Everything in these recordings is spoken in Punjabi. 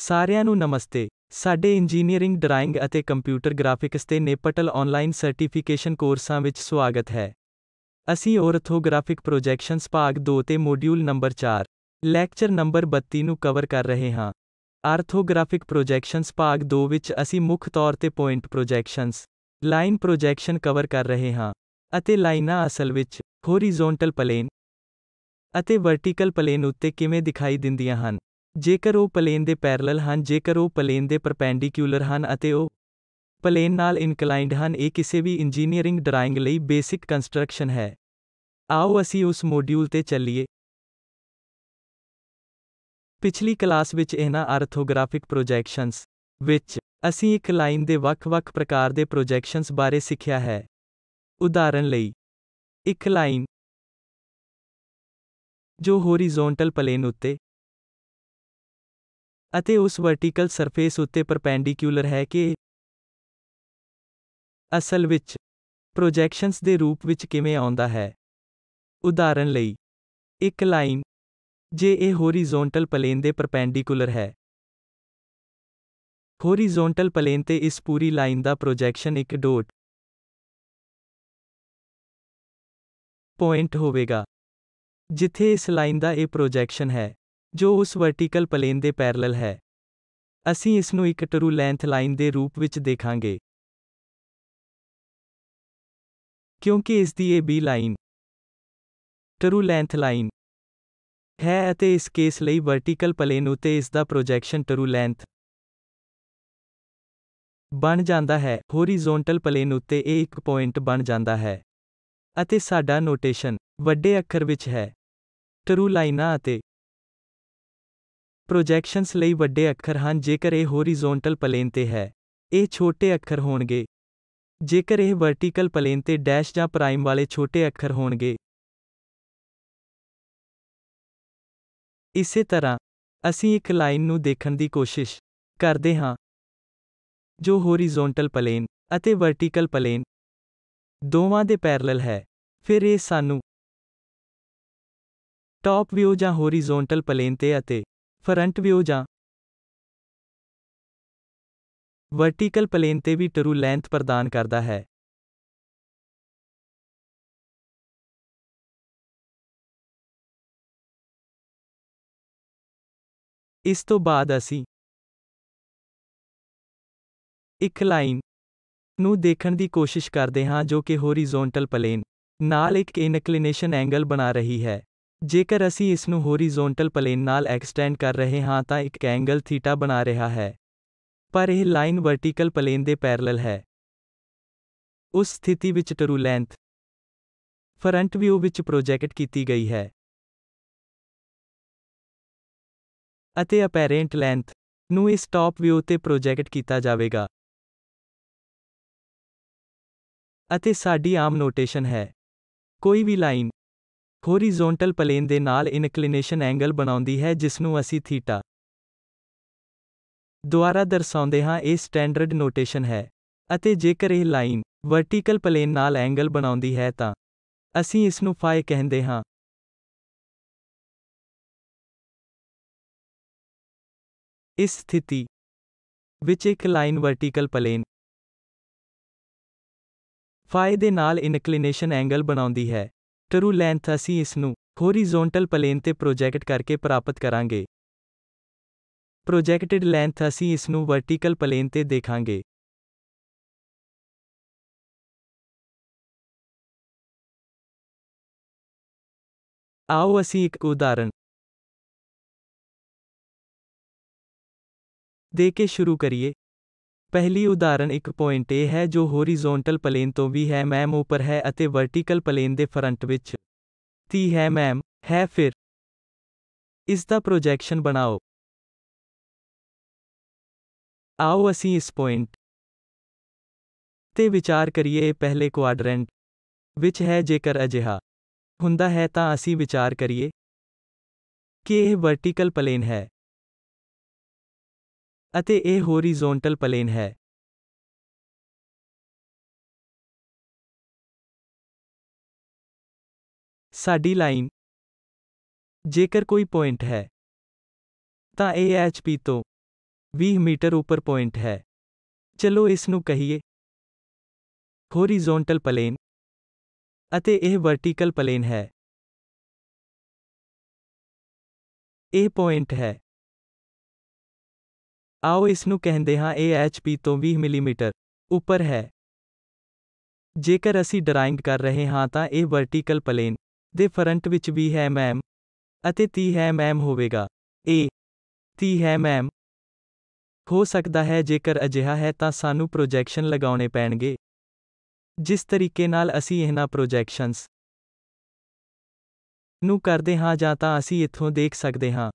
ਸਾਰਿਆਂ ਨੂੰ ਨਮਸਤੇ ਸਾਡੇ ਇੰਜੀਨੀਅਰਿੰਗ ਡਰਾਇੰਗ ਅਤੇ ਕੰਪਿਊਟਰ ਗ੍ਰਾਫਿਕਸ ਤੇ ਨੇਪਟਲ ਆਨਲਾਈਨ ਸਰਟੀਫਿਕੇਸ਼ਨ ਕੋਰਸਾਂ ਵਿੱਚ ਸਵਾਗਤ ਹੈ ਅਸੀਂ ਔਰਥੋਗ੍ਰਾਫਿਕ ਪ੍ਰੋਜੈਕਸ਼ਨਸ ਭਾਗ 2 ਤੇ ਮੋਡਿਊਲ ਨੰਬਰ 4 ਲੈਕਚਰ ਨੰਬਰ 32 ਨੂੰ ਕਵਰ ਕਰ ਰਹੇ ਹਾਂ ਆਰਥੋਗ੍ਰਾਫਿਕ ਪ੍ਰੋਜੈਕਸ਼ਨਸ ਭਾਗ 2 ਵਿੱਚ ਅਸੀਂ ਮੁੱਖ ਤੌਰ ਤੇ point projections line projection cover ਕਰ ਰਹੇ ਹਾਂ ਅਤੇ ਲਾਈਨਾਂ ਅਸਲ ਵਿੱਚ ਹੋਰੀਜ਼ੋਨਟਲ ਪਲੇਨ ਅਤੇ ਵਰਟੀਕਲ ਪਲੇਨ ਉੱਤੇ ਕਿਵੇਂ ਦਿਖਾਈ ਦਿੰਦੀਆਂ ਹਨ ਜੇਕਰ ਉਹ ਪਲੇਨ ਦੇ ਪੈਰਲਲ ਹਨ ਜੇਕਰ ਉਹ ਪਲੇਨ ਦੇ ਪਰਪੈਂਡੀਕੂਲਰ ਹਨ ਅਤੇ ਉਹ ਪਲੇਨ ਨਾਲ ਇਨਕਲਾਈਨਡ ਹਨ ਇਹ ਕਿਸੇ ਵੀ ਇੰਜੀਨੀਅਰਿੰਗ ਡਰਾਇੰਗ ਲਈ ਬੇਸਿਕ ਕੰਸਟਰਕਸ਼ਨ ਹੈ ਆਓ ਅਸੀਂ ਉਸ ਮੋਡਿਊਲ ਤੇ ਚੱਲੀਏ ਪਿਛਲੀ ਕਲਾਸ ਵਿੱਚ ਇਹਨਾਂ ਆਰਥੋਗ੍ਰਾਫਿਕ ਪ੍ਰੋਜੈਕਸ਼ਨਸ ਵਿੱਚ ਅਸੀਂ ਇੱਕ ਲਾਈਨ ਦੇ ਵੱਖ-ਵੱਖ ਪ੍ਰਕਾਰ ਦੇ ਪ੍ਰੋਜੈਕਸ਼ਨਸ ਬਾਰੇ ਸਿੱਖਿਆ ਹੈ ਉਦਾਹਰਨ ਲਈ ਇੱਕ ਲਾਈਨ ਜੋ ਹੋਰੀਜ਼ੋਨਟਲ ਪਲੇਨ ਉੱਤੇ ਅਤੇ ਉਸ ਵਰਟੀਕਲ ਸਰਫੇਸ ਉੱਤੇ ਪਰਪੈਂਡੀਕੂਲਰ ਹੈ ਕਿ ਅਸਲ ਵਿੱਚ ਪ੍ਰੋਜੈਕਸ਼ਨਸ ਦੇ ਰੂਪ ਵਿੱਚ ਕਿਵੇਂ ਆਉਂਦਾ ਹੈ ਉਦਾਹਰਨ ਲਈ ਇੱਕ ਲਾਈਨ ਜੇ ਇਹ ਹੋਰੀਜ਼ੋਨਟਲ ਪਲੇਨ ਦੇ ਪਰਪੈਂਡੀਕੂਲਰ ਹੈ ਹੋਰੀਜ਼ੋਨਟਲ ਪਲੇਨ ਤੇ ਇਸ ਪੂਰੀ ਲਾਈਨ ਦਾ ਪ੍ਰੋਜੈਕਸ਼ਨ ਇੱਕ ਡੋਟ ਪੁਆਇੰਟ ਹੋਵੇਗਾ ਜਿੱਥੇ ਇਸ ਲਾਈਨ ਦਾ ਇਹ ਪ੍ਰੋਜੈਕਸ਼ਨ ਹੈ ਜੋ ਉਸ ਵਰਟੀਕਲ ਪਲੇਨ ਦੇ ਪੈਰਲਲ ਹੈ ਅਸੀਂ ਇਸ ਨੂੰ ਇੱਕ ਟਰੂ ਲੈਂਥ ਲਾਈਨ ਦੇ ਰੂਪ ਵਿੱਚ ਦੇਖਾਂਗੇ ਕਿਉਂਕਿ ਇਸ ਦੀ ਇਹ B line true length line ਹੈ ਅਤੇ ਇਸ ਕੇਸ ਲਈ ਵਰਟੀਕਲ ਪਲੇਨ ਉਤੇ ਇਸ ਦਾ ਪ੍ਰੋਜੈਕਸ਼ਨ ਟਰੂ ਲੈਂਥ ਬਣ ਜਾਂਦਾ ਹੈ ਹੋਰੀਜ਼ੋਨਟਲ ਪਲੇਨ ਉੱਤੇ ਇਹ ਇੱਕ ਪੁਆਇੰਟ ਬਣ ਜਾਂਦਾ ਹੈ ਅਤੇ ਸਾਡਾ ਨੋਟੇਸ਼ਨ ਵੱਡੇ ਅੱਖਰ ਵਿੱਚ ਹੈ ਟਰੂ ਲਾਈਨਾਂ ਅਤੇ ਪ੍ਰੋਜੈਕਸ਼ਨਸ ਲਈ ਵੱਡੇ ਅੱਖਰ ਹਨ ਜੇਕਰ ਇਹ ਹੋਰੀਜ਼ੋਨਟਲ ਪਲੇਨ ਤੇ ਹੈ ਇਹ ਛੋਟੇ ਅੱਖਰ ਹੋਣਗੇ ਜੇਕਰ ਇਹ ਵਰਟੀਕਲ ਪਲੇਨ ਤੇ ਡੈਸ਼ ਜਾਂ ਪ੍ਰਾਈਮ ਵਾਲੇ ਛੋਟੇ ਅੱਖਰ ਹੋਣਗੇ ਇਸੇ ਤਰ੍ਹਾਂ ਅਸੀਂ ਇੱਕ ਲਾਈਨ ਨੂੰ ਦੇਖਣ ਦੀ ਕੋਸ਼ਿਸ਼ ਕਰਦੇ ਹਾਂ ਜੋ ਹੋਰੀਜ਼ੋਨਟਲ ਪਲੇਨ ਅਤੇ ਵਰਟੀਕਲ ਪਲੇਨ ਦੋਵਾਂ ਦੇ ਪੈਰਲਲ ਹੈ ਫਿਰ ਇਹ ਸਾਨੂੰ ਟਾਪ ਵਿਊ ਜਾਂ ਹੋਰੀਜ਼ੋਨਟਲ ਪਲੇਨ ਤੇ ਅਤੇ ਫਰੰਟ ਵਿਊ ਜਾਂ ਵਰਟੀਕਲ ਪਲੇਨ ਤੇ ਵੀ ਟਰੂ ਲੈਂਥ ਪ੍ਰਦਾਨ ਕਰਦਾ ਹੈ ਇਸ ਤੋਂ ਬਾਅਦ ਅਸੀਂ ਇੱਕ ਲਾਈਨ ਨੂੰ ਦੇਖਣ ਦੀ ਕੋਸ਼ਿਸ਼ ਕਰਦੇ ਹਾਂ ਜੋ ਕਿ ਹੋਰੀਜ਼ੋਨਟਲ ਪਲੇਨ ਨਾਲ ਇੱਕ ਇਨਕਲਿਨੇਸ਼ਨ ਐਂਗਲ ਬਣਾ ਰਹੀ ਹੈ ਜੇਕਰ ਅਸੀਂ ਇਸ ਨੂੰ ਹੋਰੀਜ਼ੋਨਟਲ ਪਲੇਨ ਨਾਲ ਐਕਸਟੈਂਡ ਕਰ ਰਹੇ ਹਾਂ ਤਾਂ ਇੱਕ ਐਂਗਲ ਥੀਟਾ ਬਣਾ ਰਿਹਾ ਹੈ ਪਰ ਇਹ ਲਾਈਨ ਵਰਟੀਕਲ ਪਲੇਨ ਦੇ ਪੈਰਲਲ ਹੈ ਉਸ ਸਥਿਤੀ ਵਿੱਚ ਟਰੂ ਲੈਂਥ ਫਰੰਟ ਵਿਊ ਵਿੱਚ ਪ੍ਰੋਜੈਕਟ ਕੀਤੀ ਗਈ ਹੈ ਅਤੇ ਅਪੈਰੈਂਟ ਲੈਂਥ ਨੂੰ ਇਸ ਟਾਪ ਵਿਊ ਤੇ ਪ੍ਰੋਜੈਕਟ ਕੀਤਾ ਜਾਵੇਗਾ ਅਤੇ ਸਾਡੀ ਆਮ ਨੋਟੇਸ਼ਨ ਹੈ ਕੋਈ ਵੀ ਲਾਈਨ ਹੋਰੀਜ਼ੋਨਟਲ ਪਲੇਨ ਦੇ ਨਾਲ ਇਨਕਲਿਨੇਸ਼ਨ ਐਂਗਲ ਬਣਾਉਂਦੀ ਹੈ ਜਿਸ ਨੂੰ ਅਸੀਂ ਥੀਟਾ ਦੁਆਰਾ ਦਰਸਾਉਂਦੇ ਹਾਂ ਇਹ ਸਟੈਂਡਰਡ ਨੋਟੇਸ਼ਨ ਹੈ ਅਤੇ ਜੇਕਰ ਇਹ ਲਾਈਨ ਵਰਟੀਕਲ ਪਲੇਨ ਨਾਲ ਐਂਗਲ ਬਣਾਉਂਦੀ ਹੈ ਤਾਂ ਅਸੀਂ ਇਸ ਨੂੰ ਫਾਈ ਕਹਿੰਦੇ ਹਾਂ ਇਸ ਸਥਿਤੀ ਵਿੱਚ ਇੱਕ ਲਾਈਨ ਵਰਟੀਕਲ ਪਲੇਨ ਫਾਈ ਦੇ ਨਾਲ ਇਨਕਲਿਨੇਸ਼ਨ ਐਂਗਲ ਬਣਾਉਂਦੀ ਹੈ ਟਰੂ ਲੈਂਥ ਅਸੀਂ ਇਸ ਨੂੰ ਹੋਰੀਜ਼ੋਨਟਲ ਪਲੇਨ ਤੇ ਪ੍ਰੋਜੈਕਟ ਕਰਕੇ ਪ੍ਰਾਪਤ ਕਰਾਂਗੇ ਪ੍ਰੋਜੈਕਟਡ ਲੈਂਥ ਅਸੀਂ ਇਸ ਨੂੰ ਵਰਟੀਕਲ ਪਲੇਨ ਤੇ ਦੇਖਾਂਗੇ ਆਓ ਅਸੀਂ ਇੱਕ ਉਦਾਹਰਣ ਦੇ ਕੇ ਸ਼ੁਰੂ ਕਰੀਏ ਪਹਿਲੀ ਉਦਾਹਰਨ ਇੱਕ ਪੁਆਇੰਟ A ਹੈ ਜੋ ਹੋਰੀਜ਼ੋਨਟਲ ਪਲੇਨ ਤੋਂ ਵੀ ਹੈ ਮੈਮ ਉੱਪਰ ਹੈ ਅਤੇ ਵਰਟੀਕਲ ਪਲੇਨ ਦੇ ਫਰੰਟ ਵਿੱਚ ਤੀ ਹੈ ਮੈਮ ਹੈ ਫਿਰ ਇਸ ਦਾ ਪ੍ਰੋਜੈਕਸ਼ਨ ਬਣਾਓ ਆਓ ਅਸੀਂ ਇਸ ਪੁਆਇੰਟ ਤੇ ਵਿਚਾਰ ਕਰੀਏ ਪਹਿਲੇ ਕੁਆਡਰੈਂਟ ਵਿੱਚ ਹੈ ਜੇਕਰ ਅਜਿਹਾ ਹੁੰਦਾ ਹੈ ਤਾਂ ਅਸੀਂ ਵਿਚਾਰ ਕਰੀਏ ਕਿ ਇਹ ਵਰਟੀਕਲ ਪਲੇਨ ਹੈ ਅਤੇ ਇਹ ਹੋਰੀਜ਼ੋਨਟਲ ਪਲੇਨ ਹੈ ਸਾਡੀ ਲਾਈਨ ਜੇਕਰ ਕੋਈ ਪੁਆਇੰਟ ਹੈ ਤਾਂ ਇਹ ਐਚਪੀ ਤੋਂ 20 ਮੀਟਰ ਉੱਪਰ ਪੁਆਇੰਟ ਹੈ ਚਲੋ ਇਸ ਨੂੰ ਕਹੀਏ ਹੋਰੀਜ਼ੋਨਟਲ ਪਲੇਨ ਅਤੇ ਇਹ ਵਰਟੀਕਲ ਪਲੇਨ ਹੈ ਇਹ ਪੁਆਇੰਟ ਹੈ ਆਓ ਇਸ ਨੂੰ ਕਹਿੰਦੇ ਹਾਂ ਇਹ ਐਚਪੀ ਤੋਂ 20 ਮਿਲੀਮੀਟਰ ਉੱਪਰ ਹੈ ਜੇਕਰ ਅਸੀਂ ਡਰਾਇੰਗ ਕਰ ਰਹੇ ਹਾਂ ਤਾਂ ਇਹ ਵਰਟੀਕਲ ਪਲੇਨ ਦੇ ਫਰੰਟ ਵਿੱਚ ਵੀ ਹੈ ਮੈਮ ਅਤੇ 30 ਮੈਮ ਹੋਵੇਗਾ ਇਹ 30 ਹੈ ਮੈਮ ਹੋ ਸਕਦਾ ਹੈ ਜੇਕਰ ਅਜਿਹਾ ਹੈ ਤਾਂ ਸਾਨੂੰ ਪ੍ਰੋਜੈਕਸ਼ਨ ਲਗਾਉਣੇ ਪੈਣਗੇ ਜਿਸ ਤਰੀਕੇ ਨਾਲ ਅਸੀਂ ਇਹਨਾਂ ਪ੍ਰੋਜੈਕਸ਼ਨਸ ਨੂੰ ਕਰਦੇ ਹਾਂ ਜਾਂ ਤਾਂ ਅਸੀਂ ਇੱਥੋਂ ਦੇਖ ਸਕਦੇ ਹਾਂ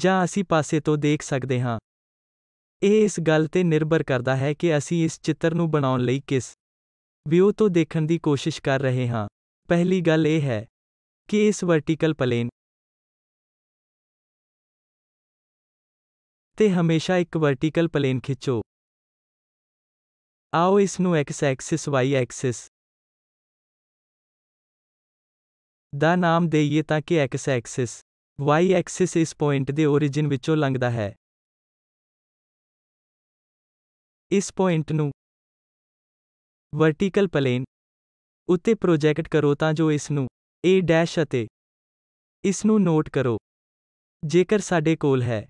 ਜਾਂ ਅਸੀਂ ਪਾਸੇ ਤੋਂ ਦੇਖ ਸਕਦੇ ਹਾਂ ਇਹ ਇਸ ਗੱਲ ਤੇ ਨਿਰਭਰ ਕਰਦਾ ਹੈ ਕਿ ਅਸੀਂ ਇਸ ਚਿੱਤਰ ਨੂੰ ਬਣਾਉਣ ਲਈ ਕਿਸ ਵਿਊ ਤੋਂ ਦੇਖਣ ਦੀ ਕੋਸ਼ਿਸ਼ ਕਰ ਰਹੇ ਹਾਂ ਪਹਿਲੀ ਗੱਲ ਇਹ ਹੈ ਕਿ ਇਸ ਵਰਟੀਕਲ ਪਲੇਨ ਤੇ ਹਮੇਸ਼ਾ ਇੱਕ ਵਰਟੀਕਲ ਪਲੇਨ ਖਿੱਚੋ ਆਓ ਇਸ ਨੂੰ x ਐਕਸਿਸ y ਐਕਸਿਸ ਦਾ ਨਾਮ ਦੇਈਏ ਤਾਂ ਕਿ x ਐਕਸਿਸ y ਐਕਸਿਸ ਇਸ ਪੁਆਇੰਟ ਦੇ origin ਵਿੱਚੋਂ ਲੰਘਦਾ ਹੈ ਇਸ ਪੁਆਇੰਟ ਨੂੰ ਵਰਟੀਕਲ ਪਲੇਨ ਉੱਤੇ ਪ੍ਰੋਜੈਕਟ ਕਰੋ ਤਾਂ ਜੋ ਇਸ ਨੂੰ a ਅਤੇ ਇਸ ਨੂੰ ਨੋਟ ਕਰੋ ਜੇਕਰ ਸਾਡੇ ਕੋਲ ਹੈ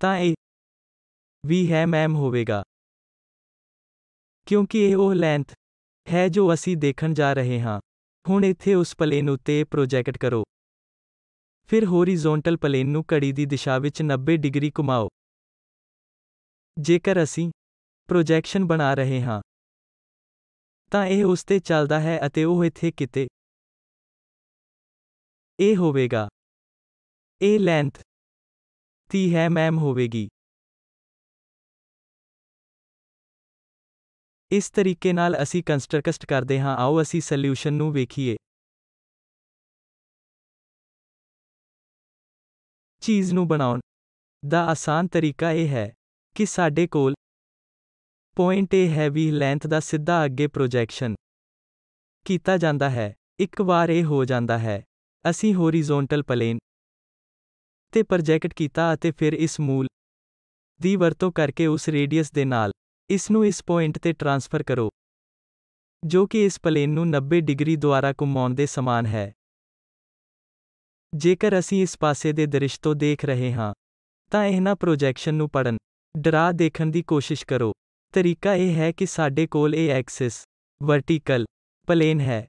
ਤਾਂ ਇਹ v ਹੈ ਮੈਮ ਹੋਵੇਗਾ ਕਿਉਂਕਿ ਇਹ ਉਹ ਲੈਂਥ ਹੈ ਜੋ ਅਸੀਂ ਦੇਖਣ ਜਾ ਰਹੇ ਹਾਂ ਹੁਣ ਇੱਥੇ ਉਸ ਪਲੇਨ ਉੱਤੇ ਪ੍ਰੋਜੈਕਟ ਕਰੋ ਫਿਰ ਹੋਰੀਜ਼ੋਨਟਲ ਪਲੇਨ ਨੂੰ ਘੜੀ ਦੀ ਦਿਸ਼ਾ ਵਿੱਚ 90 ਡਿਗਰੀ ਘੁਮਾਓ ਜੇਕਰ ਅਸੀਂ ਪ੍ਰੋਜੈਕਸ਼ਨ ਬਣਾ ਰਹੇ ਹਾਂ ਤਾਂ ਇਹ ਉਸ ਤੇ ਚੱਲਦਾ ਹੈ ਅਤੇ ਉਹ ਇੱਥੇ ਕਿਤੇ ਇਹ ਹੋਵੇਗਾ ਇਹ ਲੈਂਥ 30 ਮੈਮ ਹੋਵੇਗੀ ਇਸ ਤਰੀਕੇ ਨਾਲ ਅਸੀਂ ਕੰਸਟਰਕਟ ਕਰਦੇ ਹਾਂ ਆਓ ਅਸੀਂ ਸੋਲੂਸ਼ਨ ਨੂੰ ਵੇਖੀਏ ਚੀਜ਼ ਨੂੰ ਬਣਾਉਣ ਦਾ ਆਸਾਨ ਤਰੀਕਾ ਇਹ ਹੈ ਕਿ ਸਾਡੇ ਕੋਲ ਪੁਆਇੰਟ ਇਹ ਹੈ ਵੀ ਲੈਂਥ ਦਾ ਸਿੱਧਾ ਅੱਗੇ ਪ੍ਰੋਜੈਕਸ਼ਨ ਕੀਤਾ ਜਾਂਦਾ ਹੈ ਇੱਕ ਵਾਰ ਇਹ ਹੋ ਜਾਂਦਾ ਹੈ ਅਸੀਂ ਹੋਰੀਜ਼ੋਨਟਲ ਪਲੇਨ ਤੇ ਪ੍ਰੋਜੈਕਟ ਕੀਤਾ ਅਤੇ ਫਿਰ ਇਸ ਮੂਲ ਦੀ ਵਰਤੋਂ ਕਰਕੇ ਉਸ ਰੇਡੀਅਸ ਦੇ ਨਾਲ ਇਸ ਨੂੰ ਇਸ ਪੁਆਇੰਟ ਤੇ ਟ੍ਰਾਂਸਫਰ ਕਰੋ ਜੋ ਕਿ ਇਸ ਪਲੇਨ ਨੂੰ 90 ਡਿਗਰੀ ਦੁਆਰਾ ਘੁਮਾਉਣ ਦੇ ਸਮਾਨ ਹੈ ਜੇਕਰ ਅਸੀਂ ਇਸ ਪਾਸੇ ਦੇ ਦ੍ਰਿਸ਼ ਤੋਂ ਦੇਖ ਰਹੇ ਹਾਂ ਤਾਂ ਇਹਨਾਂ ਪ੍ਰੋਜੈਕਸ਼ਨ ਨੂੰ ਪੜਨ ਡਰਾ ਦੇਖਣ ਦੀ ਕੋਸ਼ਿਸ਼ ਕਰੋ ਤਰੀਕਾ ਇਹ ਹੈ ਕਿ ਸਾਡੇ ਕੋਲ ਇਹ ਐਕਸਿਸ ਵਰਟੀਕਲ ਪਲੇਨ ਹੈ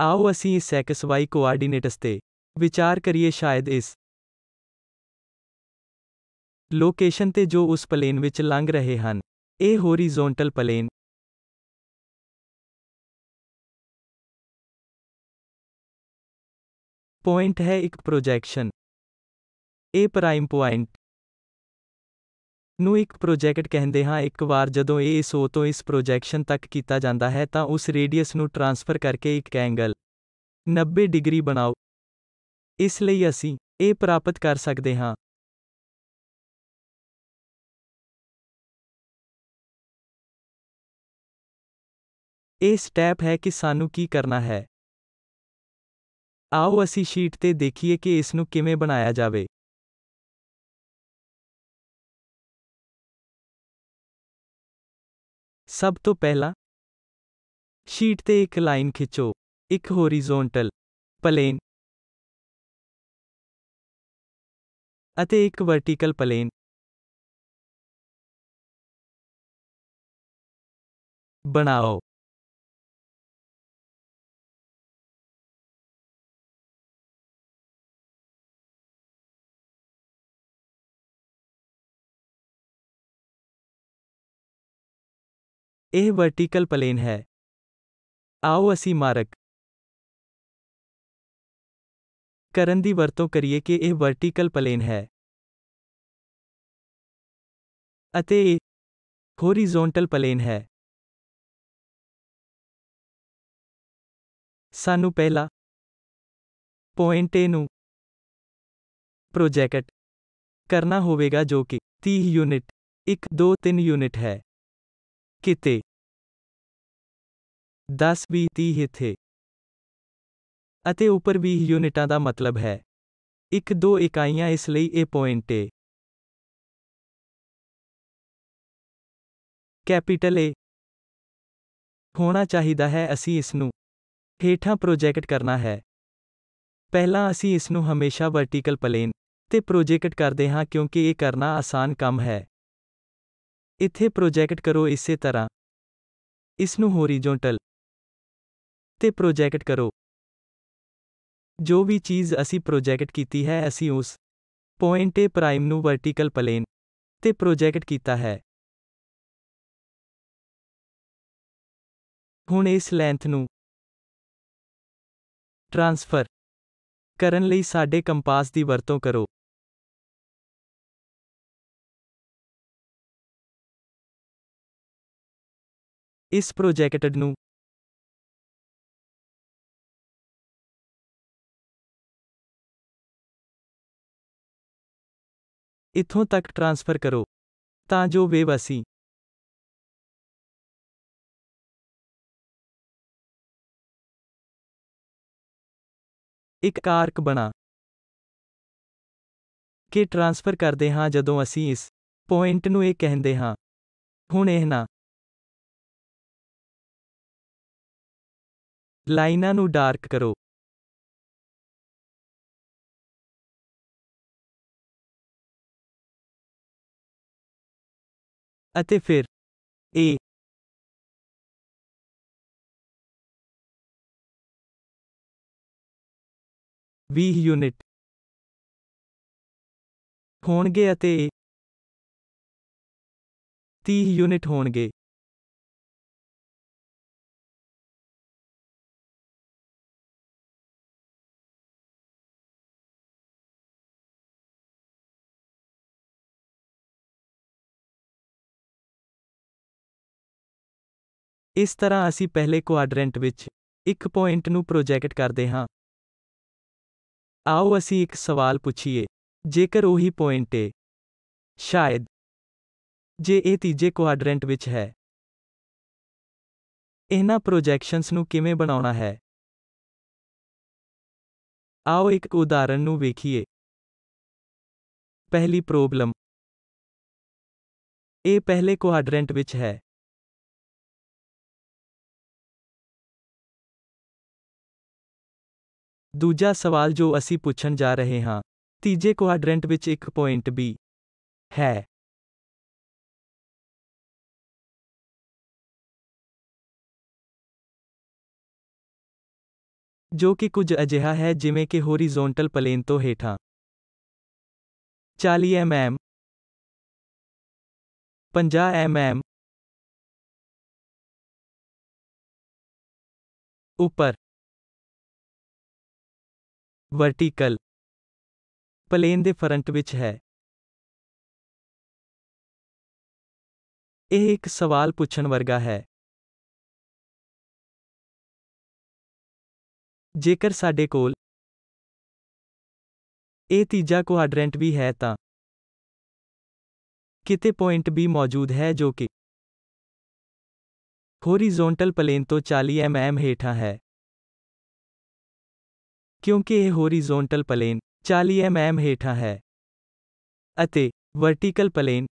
ਆਓ ਅਸੀਂ ਇਸ ਵਾਈ ਕੋਆਰਡੀਨੇਟਸ ਤੇ ਵਿਚਾਰ ਕਰੀਏ ਸ਼ਾਇਦ ਇਸ ਲੋਕੇਸ਼ਨ ਤੇ ਜੋ ਉਸ ਪਲੇਨ ਵਿੱਚ ਲੰਘ ਰਹੇ ਹਨ ਇਹ ਹੋਰੀਜ਼ੋਨਟਲ ਪਲੇਨ ਪੁਆਇੰਟ ਹੈ ਇੱਕ ਪ੍ਰੋਜੈਕਸ਼ਨ A ਪ੍ਰਾਈਮ ਪੁਆਇੰਟ ਨੂੰ ਇੱਕ ਪ੍ਰੋਜੈਕਟ ਕਹਿੰਦੇ ਹਾਂ ਇੱਕ ਵਾਰ ਜਦੋਂ ਇਹ ਇਸ O ਤੋਂ ਇਸ ਪ੍ਰੋਜੈਕਸ਼ਨ ਤੱਕ ਕੀਤਾ ਜਾਂਦਾ ਹੈ ਤਾਂ ਉਸ ਰੇਡੀਅਸ ਨੂੰ ਟ੍ਰਾਂਸਫਰ ਕਰਕੇ ਇੱਕ ਐਂਗਲ 90 ਡਿਗਰੀ ਬਣਾਓ ਇਸ ਲਈ ਅਸੀਂ ਇਹ ਪ੍ਰਾਪਤ ਕਰ ਸਕਦੇ ਹਾਂ ਇਹ ਸਟੈਪ ਹੈ ਕਿ ਸਾਨੂੰ ਕੀ ਕਰਨਾ ਹੈ ਆਓ ਅਸੀਂ ਸ਼ੀਟ ਤੇ ਦੇਖੀਏ ਕਿ ਇਸ ਨੂੰ ਕਿਵੇਂ ਬਣਾਇਆ ਜਾਵੇ ਸਭ ਤੋਂ ਪਹਿਲਾਂ ਸ਼ੀਟ ਤੇ ਇੱਕ ਲਾਈਨ ਖਿੱਚੋ ਇੱਕ ਹੋਰੀਜ਼ੋਨਟਲ ਪਲੇਨ ਅਤੇ ਇੱਕ ਵਰਟੀਕਲ ਪਲੇਨ ਬਣਾਓ ਇਹ ਵਰਟੀਕਲ ਪਲੇਨ ਹੈ ਆਓ ਅਸੀਂ ਮਾਰਕ ਕਰਨ ਦੀ ਵਰਤੋਂ ਕਰੀਏ ਕਿ ਇਹ ਵਰਟੀਕਲ ਪਲੇਨ ਹੈ ਅਤੇ ਇਹ ਹੋਰੀਜ਼ੋਨਟਲ ਪਲੇਨ ਹੈ ਸਾਨੂੰ ਪਹਿਲਾ ਪੁਆਇੰਟ A ਨੂੰ ਪ੍ਰੋਜੈਕਟ ਕਰਨਾ ਹੋਵੇਗਾ ਜੋ ਕਿ 30 ਯੂਨਿਟ 1 2 3 ਯੂਨਿਟ ਹੈ ਕਿਤੇ 10 ਵੀ 30 ਇੱਥੇ ਅਤੇ ਉੱਪਰ 20 ਯੂਨਿਟਾਂ ਦਾ ਮਤਲਬ ਹੈ 1 2 ਇਕਾਈਆਂ ਇਸ ਲਈ ਇਹ ਪੁਆਇੰਟ ਏ ਕੈਪੀਟਲ ਏ ਹੋਣਾ ਚਾਹੀਦਾ ਹੈ ਅਸੀਂ ਇਸ ਨੂੰ ਹੇਠਾਂ ਪ੍ਰੋਜੈਕਟ ਕਰਨਾ ਹੈ ਪਹਿਲਾਂ ਅਸੀਂ ਇਸ ਨੂੰ ਹਮੇਸ਼ਾ ਵਰਟੀਕਲ ਪਲੇਨ ਤੇ ਪ੍ਰੋਜੈਕਟ ਕਰਦੇ ਹਾਂ ਕਿਉਂਕਿ ਇਹ ਕਰਨਾ ਆਸਾਨ ਕੰਮ ਹੈ ਇੱਥੇ ਪ੍ਰੋਜੈਕਟ ਕਰੋ ਇਸੇ ਤਰ੍ਹਾਂ ਇਸ ਨੂੰ ਹੋਰੀਜ਼ੋਨਟਲ ਤੇ ਪ੍ਰੋਜੈਕਟ ਕਰੋ ਜੋ ਵੀ ਚੀਜ਼ ਅਸੀਂ ਪ੍ਰੋਜੈਕਟ ਕੀਤੀ ਹੈ ਅਸੀਂ ਉਸ ਪੁਆਇੰਟ A ਪ੍ਰਾਈਮ ਨੂੰ ਵਰਟੀਕਲ ਪਲੇਨ ਤੇ ਪ੍ਰੋਜੈਕਟ ਕੀਤਾ ਹੈ ਹੁਣ ਇਸ ਲੈਂਥ ਨੂੰ ਟ੍ਰਾਂਸਫਰ ਕਰਨ ਲਈ ਸਾਡੇ ਕੰਪਾਸ ਦੀ ਵਰਤੋਂ ਕਰੋ ਇਸ ਪ੍ਰੋਜੈਕਟਡ ਨੂੰ ਇੱਥੋਂ ਤੱਕ ਟ੍ਰਾਂਸਫਰ ਕਰੋ ਤਾਂ ਜੋ ਵੇਵ ਅਸੀਂ ਇੱਕ ਕਾਰਕ ਬਣਾ ਕੇ ਟ੍ਰਾਂਸਫਰ ਕਰਦੇ ਹਾਂ ਜਦੋਂ ਅਸੀਂ ਇਸ ਪੁਆਇੰਟ ਨੂੰ ਇਹ ਕਹਿੰਦੇ ਹਾਂ ਹੁਣ ਇਹ ਨਾ ਲਾਈਨਾਂ ਨੂੰ ਡਾਰਕ ਕਰੋ ਅਤੇ ਫਿਰ A ਵੀਹ ਯੂਨਿਟ ਹੋਣਗੇ ਅਤੇ 30 ਯੂਨਿਟ ਹੋਣਗੇ ਇਸ ਤਰ੍ਹਾਂ ਅਸੀਂ ਪਹਿਲੇ ਕੁਆਡਰੈਂਟ ਵਿੱਚ ਇੱਕ ਪੁਆਇੰਟ ਨੂੰ ਪ੍ਰੋਜੈਕਟ ਕਰਦੇ ਹਾਂ ਆਓ ਅਸੀਂ ਇੱਕ ਸਵਾਲ ਪੁੱਛੀਏ ਜੇਕਰ ਉਹੀ ਪੁਆਇੰਟ ਹੈ ਸ਼ਾਇਦ ਜੇ ਇਹ ਤੀਜੇ ਕੁਆਡਰੈਂਟ ਵਿੱਚ ਹੈ ਇਹਨਾਂ ਪ੍ਰੋਜੈਕਸ਼ਨਸ ਨੂੰ ਕਿਵੇਂ ਬਣਾਉਣਾ ਹੈ ਆਓ ਇੱਕ ਉਦਾਹਰਨ ਨੂੰ ਵੇਖੀਏ ਪਹਿਲੀ ਪ੍ਰੋਬਲਮ ਇਹ ਪਹਿਲੇ ਕੁਆਡਰੈਂਟ ਵਿੱਚ ਹੈ दूजा सवाल जो असी पूछन जा रहे हाँ तीजे क्वाड्रेंट विच एक पॉइंट भी है जो कि कुछ अजिहा है जिमें कि होरीजोंटल प्लेन तो हेठा चाली एम एम पंजा एम एम ऊपर ਵਰਟੀਕਲ ਪਲੇਨ ਦੇ ਫਰੰਟ ਵਿੱਚ ਹੈ ਇਹ ਇੱਕ ਸਵਾਲ ਪੁੱਛਣ ਵਰਗਾ ਹੈ ਜੇਕਰ ਸਾਡੇ ਕੋਲ ਇਹ ਤੀਜਾ ਕੁਆਡਰੈਂਟ ਵੀ ਹੈ ਤਾਂ ਕਿਤੇ ਪੁਆਇੰਟ ਵੀ ਮੌਜੂਦ ਹੈ ਜੋ ਕਿ ਹੋਰੀਜ਼ੋਨਟਲ ਪਲੇਨ ਤੋਂ 40 mm ਹੇਠਾਂ ਹੈ ਕਿਉਂਕਿ ਇਹ ਹੋਰੀਜ਼ੋਨਟਲ ਪਲੇਨ 40 mm ਹੇਠਾਂ ਹੈ ਅਤੇ ਵਰਟੀਕਲ ਪਲੇਨ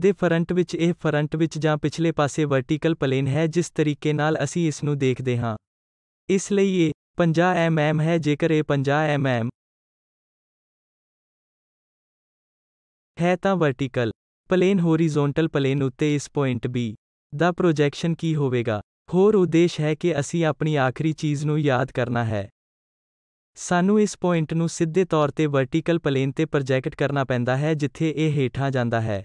ਦੇ ਫਰੰਟ ਵਿੱਚ ਇਹ ਫਰੰਟ ਵਿੱਚ ਜਾਂ ਪਿਛਲੇ ਪਾਸੇ ਵਰਟੀਕਲ ਪਲੇਨ ਹੈ ਜਿਸ ਤਰੀਕੇ ਨਾਲ ਅਸੀਂ ਇਸ ਨੂੰ ਦੇਖਦੇ ਹਾਂ ਇਸ ਲਈ ਇਹ 50 mm ਹੈ ਜੇਕਰ ਇਹ 50 mm ਹੈ ਤਾਂ ਵਰਟੀਕਲ ਪਲੇਨ ਹੋਰੀਜ਼ੋਨਟਲ ਪਲੇਨ ਉੱਤੇ ਇਸ ਪੁਆਇੰਟ B ਦਾ ਪ੍ਰੋਜੈਕਸ਼ਨ ਕੀ ਹੋਵੇਗਾ ਹੋਰ ਉਦੇਸ਼ ਹੈ ਕਿ ਅਸੀਂ ਆਪਣੀ ਆਖਰੀ ਚੀਜ਼ ਨੂੰ ਯਾਦ ਕਰਨਾ ਹੈ ਸਾਨੂੰ ਇਸ ਪੁਆਇੰਟ ਨੂੰ ਸਿੱਧੇ ਤੌਰ ਤੇ ਵਰਟੀਕਲ ਪਲੇਨ ਤੇ ਪ੍ਰੋਜੈਕਟ ਕਰਨਾ ਪੈਂਦਾ ਹੈ ਜਿੱਥੇ ਇਹ ਹੇਠਾਂ ਜਾਂਦਾ ਹੈ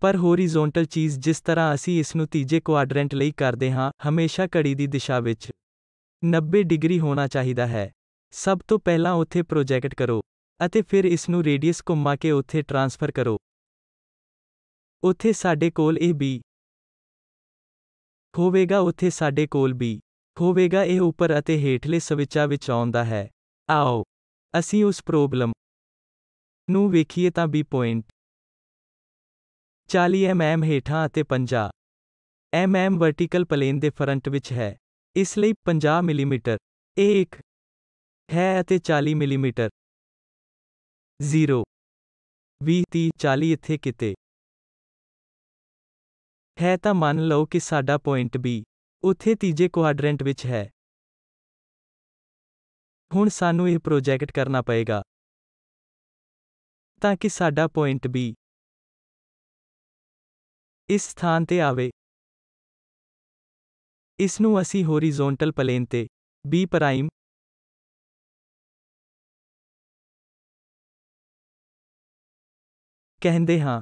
ਪਰ ਹੋਰੀਜ਼ੋਨਟਲ ਚੀਜ਼ ਜਿਸ ਤਰ੍ਹਾਂ ਅਸੀਂ ਇਸ ਨੂੰ ਤੀਜੇ ਕੁਆਡਰੈਂਟ ਲਈ ਕਰਦੇ ਹਾਂ ਹਮੇਸ਼ਾ ਘੜੀ ਦੀ ਦਿਸ਼ਾ ਵਿੱਚ 90 ਡਿਗਰੀ ਹੋਣਾ ਚਾਹੀਦਾ ਹੈ ਸਭ ਤੋਂ ਪਹਿਲਾਂ ਉੱਥੇ ਪ੍ਰੋਜੈਕਟ ਕਰੋ ਅਤੇ ਫਿਰ ਇਸ ਨੂੰ ਰੇਡੀਅਸ ਘੁੰਮਾ ਕੇ ਉੱਥੇ ਟ੍ਰਾਂਸਫਰ ਕਰੋ ਉੱਥੇ ਸਾਡੇ ਕੋਲ ਇਹ ਵੀ ਹੋਵੇਗਾ ਉੱਥੇ ਸਾਡੇ ਕੋਲ ਵੀ ਹੋਵੇਗਾ ਇਹ ਉੱਪਰ ਅਤੇ ਹੇਠਲੇ ਸਵਿਚਾ ਵਿੱਚ ਆਉਂਦਾ ਹੈ ਆਓ ਅਸੀਂ ਉਸ ਪ੍ਰੋਬਲਮ ਨੂੰ ਵੇਖੀਏ ਤਾਂ ਵੀ ਪੁਆਇੰਟ 40 mm ਹੇਠਾਂ ਅਤੇ 50 mm ਵਰਟੀਕਲ ਪਲੇਨ ਦੇ ਫਰੰਟ ਵਿੱਚ ਹੈ ਇਸ ਲਈ 50 mm ਇਹ ਇੱਕ ਹੈ ਅਤੇ 40 mm 0 20 30 40 ਇੱਥੇ ਕਿਤੇ ਹੈ ਤਾਂ ਮੰਨ ਲਓ ਕਿ ਸਾਡਾ ਪੁਆਇੰਟ B ਉੱਥੇ ਤੀਜੇ ਕੁਆਡਰੈਂਟ ਵਿੱਚ ਹੈ ਹੁਣ ਸਾਨੂੰ ਇਹ ਪ੍ਰੋਜੈਕਟ ਕਰਨਾ ਪਏਗਾ ਤਾਂ ਕਿ ਸਾਡਾ ਪੁਆਇੰਟ B ਇਸ ਸਥਾਨ ਤੇ ਆਵੇ ਇਸ ਨੂੰ ਅਸੀਂ ਹੋਰੀਜ਼ੋਨਟਲ ਪਲੇਨ ਤੇ B ਪ੍ਰਾਈਮ ਕਹਿੰਦੇ ਹਾਂ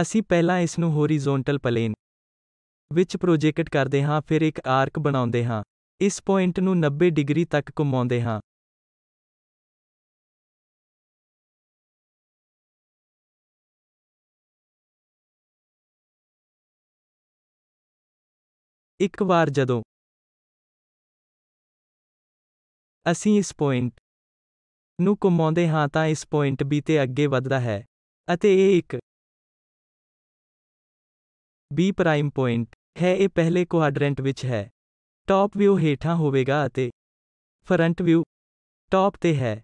ਅਸੀਂ ਪਹਿਲਾਂ ਇਸ ਨੂੰ ਹੋਰੀਜ਼ੋਨਟਲ ਪਲੇਨ ਵਿੱਚ ਪ੍ਰੋਜੈਕਟ ਕਰਦੇ ਹਾਂ ਫਿਰ ਇੱਕ ਆਰਕ ਬਣਾਉਂਦੇ ਹਾਂ ਇਸ ਪੁਆਇੰਟ ਨੂੰ 90 ਡਿਗਰੀ ਤੱਕ ਘੁਮਾਉਂਦੇ ਹਾਂ ਇੱਕ ਵਾਰ ਜਦੋਂ ਅਸੀਂ ਇਸ ਪੁਆਇੰਟ ਨੂੰ ਘੁਮਾਉਂਦੇ ਹਾਂ ਤਾਂ ਇਸ ਪੁਆਇੰਟ ਵੀ ਤੇ ਅੱਗੇ ਵੱਧਦਾ ਹੈ ਅਤੇ ਇਹ ਇੱਕ B ਪ੍ਰਾਈਮ ਪੁਆਇੰਟ ਹੈ ਇਹ ਪਹਿਲੇ ਕੁਆਡਰੈਂਟ ਵਿੱਚ ਹੈ ਟੌਪ ਵਿਊ ਹੇਠਾਂ ਹੋਵੇਗਾ ਅਤੇ ਫਰੰਟ ਵਿਊ ਟੌਪ ਤੇ ਹੈ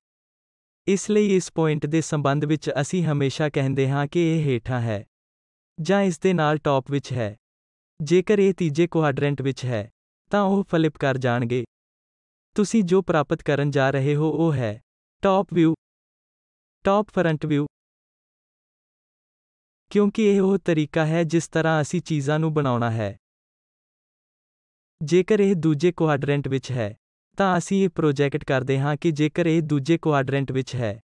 ਇਸ ਲਈ ਇਸ ਪੁਆਇੰਟ ਦੇ ਸੰਬੰਧ ਵਿੱਚ ਅਸੀਂ ਹਮੇਸ਼ਾ ਕਹਿੰਦੇ ਹਾਂ ਕਿ ਇਹ ਹੇਠਾਂ ਹੈ ਜਾਂ ਇਸ ਦੇ ਨਾਲ ਟੌਪ ਵਿੱਚ ਹੈ ਜੇਕਰ ਇਹ ਤੀਜੇ ਕੁਆਡਰੈਂਟ ਵਿੱਚ ਹੈ ਤਾਂ ਉਹ ਫਲਿਪ ਕਰ ਜਾਣਗੇ ਤੁਸੀਂ ਜੋ ਪ੍ਰਾਪਤ ਕਰਨ ਜਾ ਰਹੇ ਹੋ ਉਹ ਹੈ top view top front view ਕਿਉਂਕਿ ਇਹ ਉਹ ਤਰੀਕਾ ਹੈ ਜਿਸ ਤਰ੍ਹਾਂ ਅਸੀਂ ਚੀਜ਼ਾਂ ਨੂੰ ਬਣਾਉਣਾ ਹੈ ਜੇਕਰ ਇਹ ਦੂਜੇ ਕੁਆਡਰੈਂਟ ਵਿੱਚ ਹੈ ਤਾਂ ਅਸੀਂ ਇਹ ਪ੍ਰੋਜੈਕਟ ਕਰਦੇ ਹਾਂ ਕਿ ਜੇਕਰ ਇਹ ਦੂਜੇ ਕੁਆਡਰੈਂਟ ਵਿੱਚ ਹੈ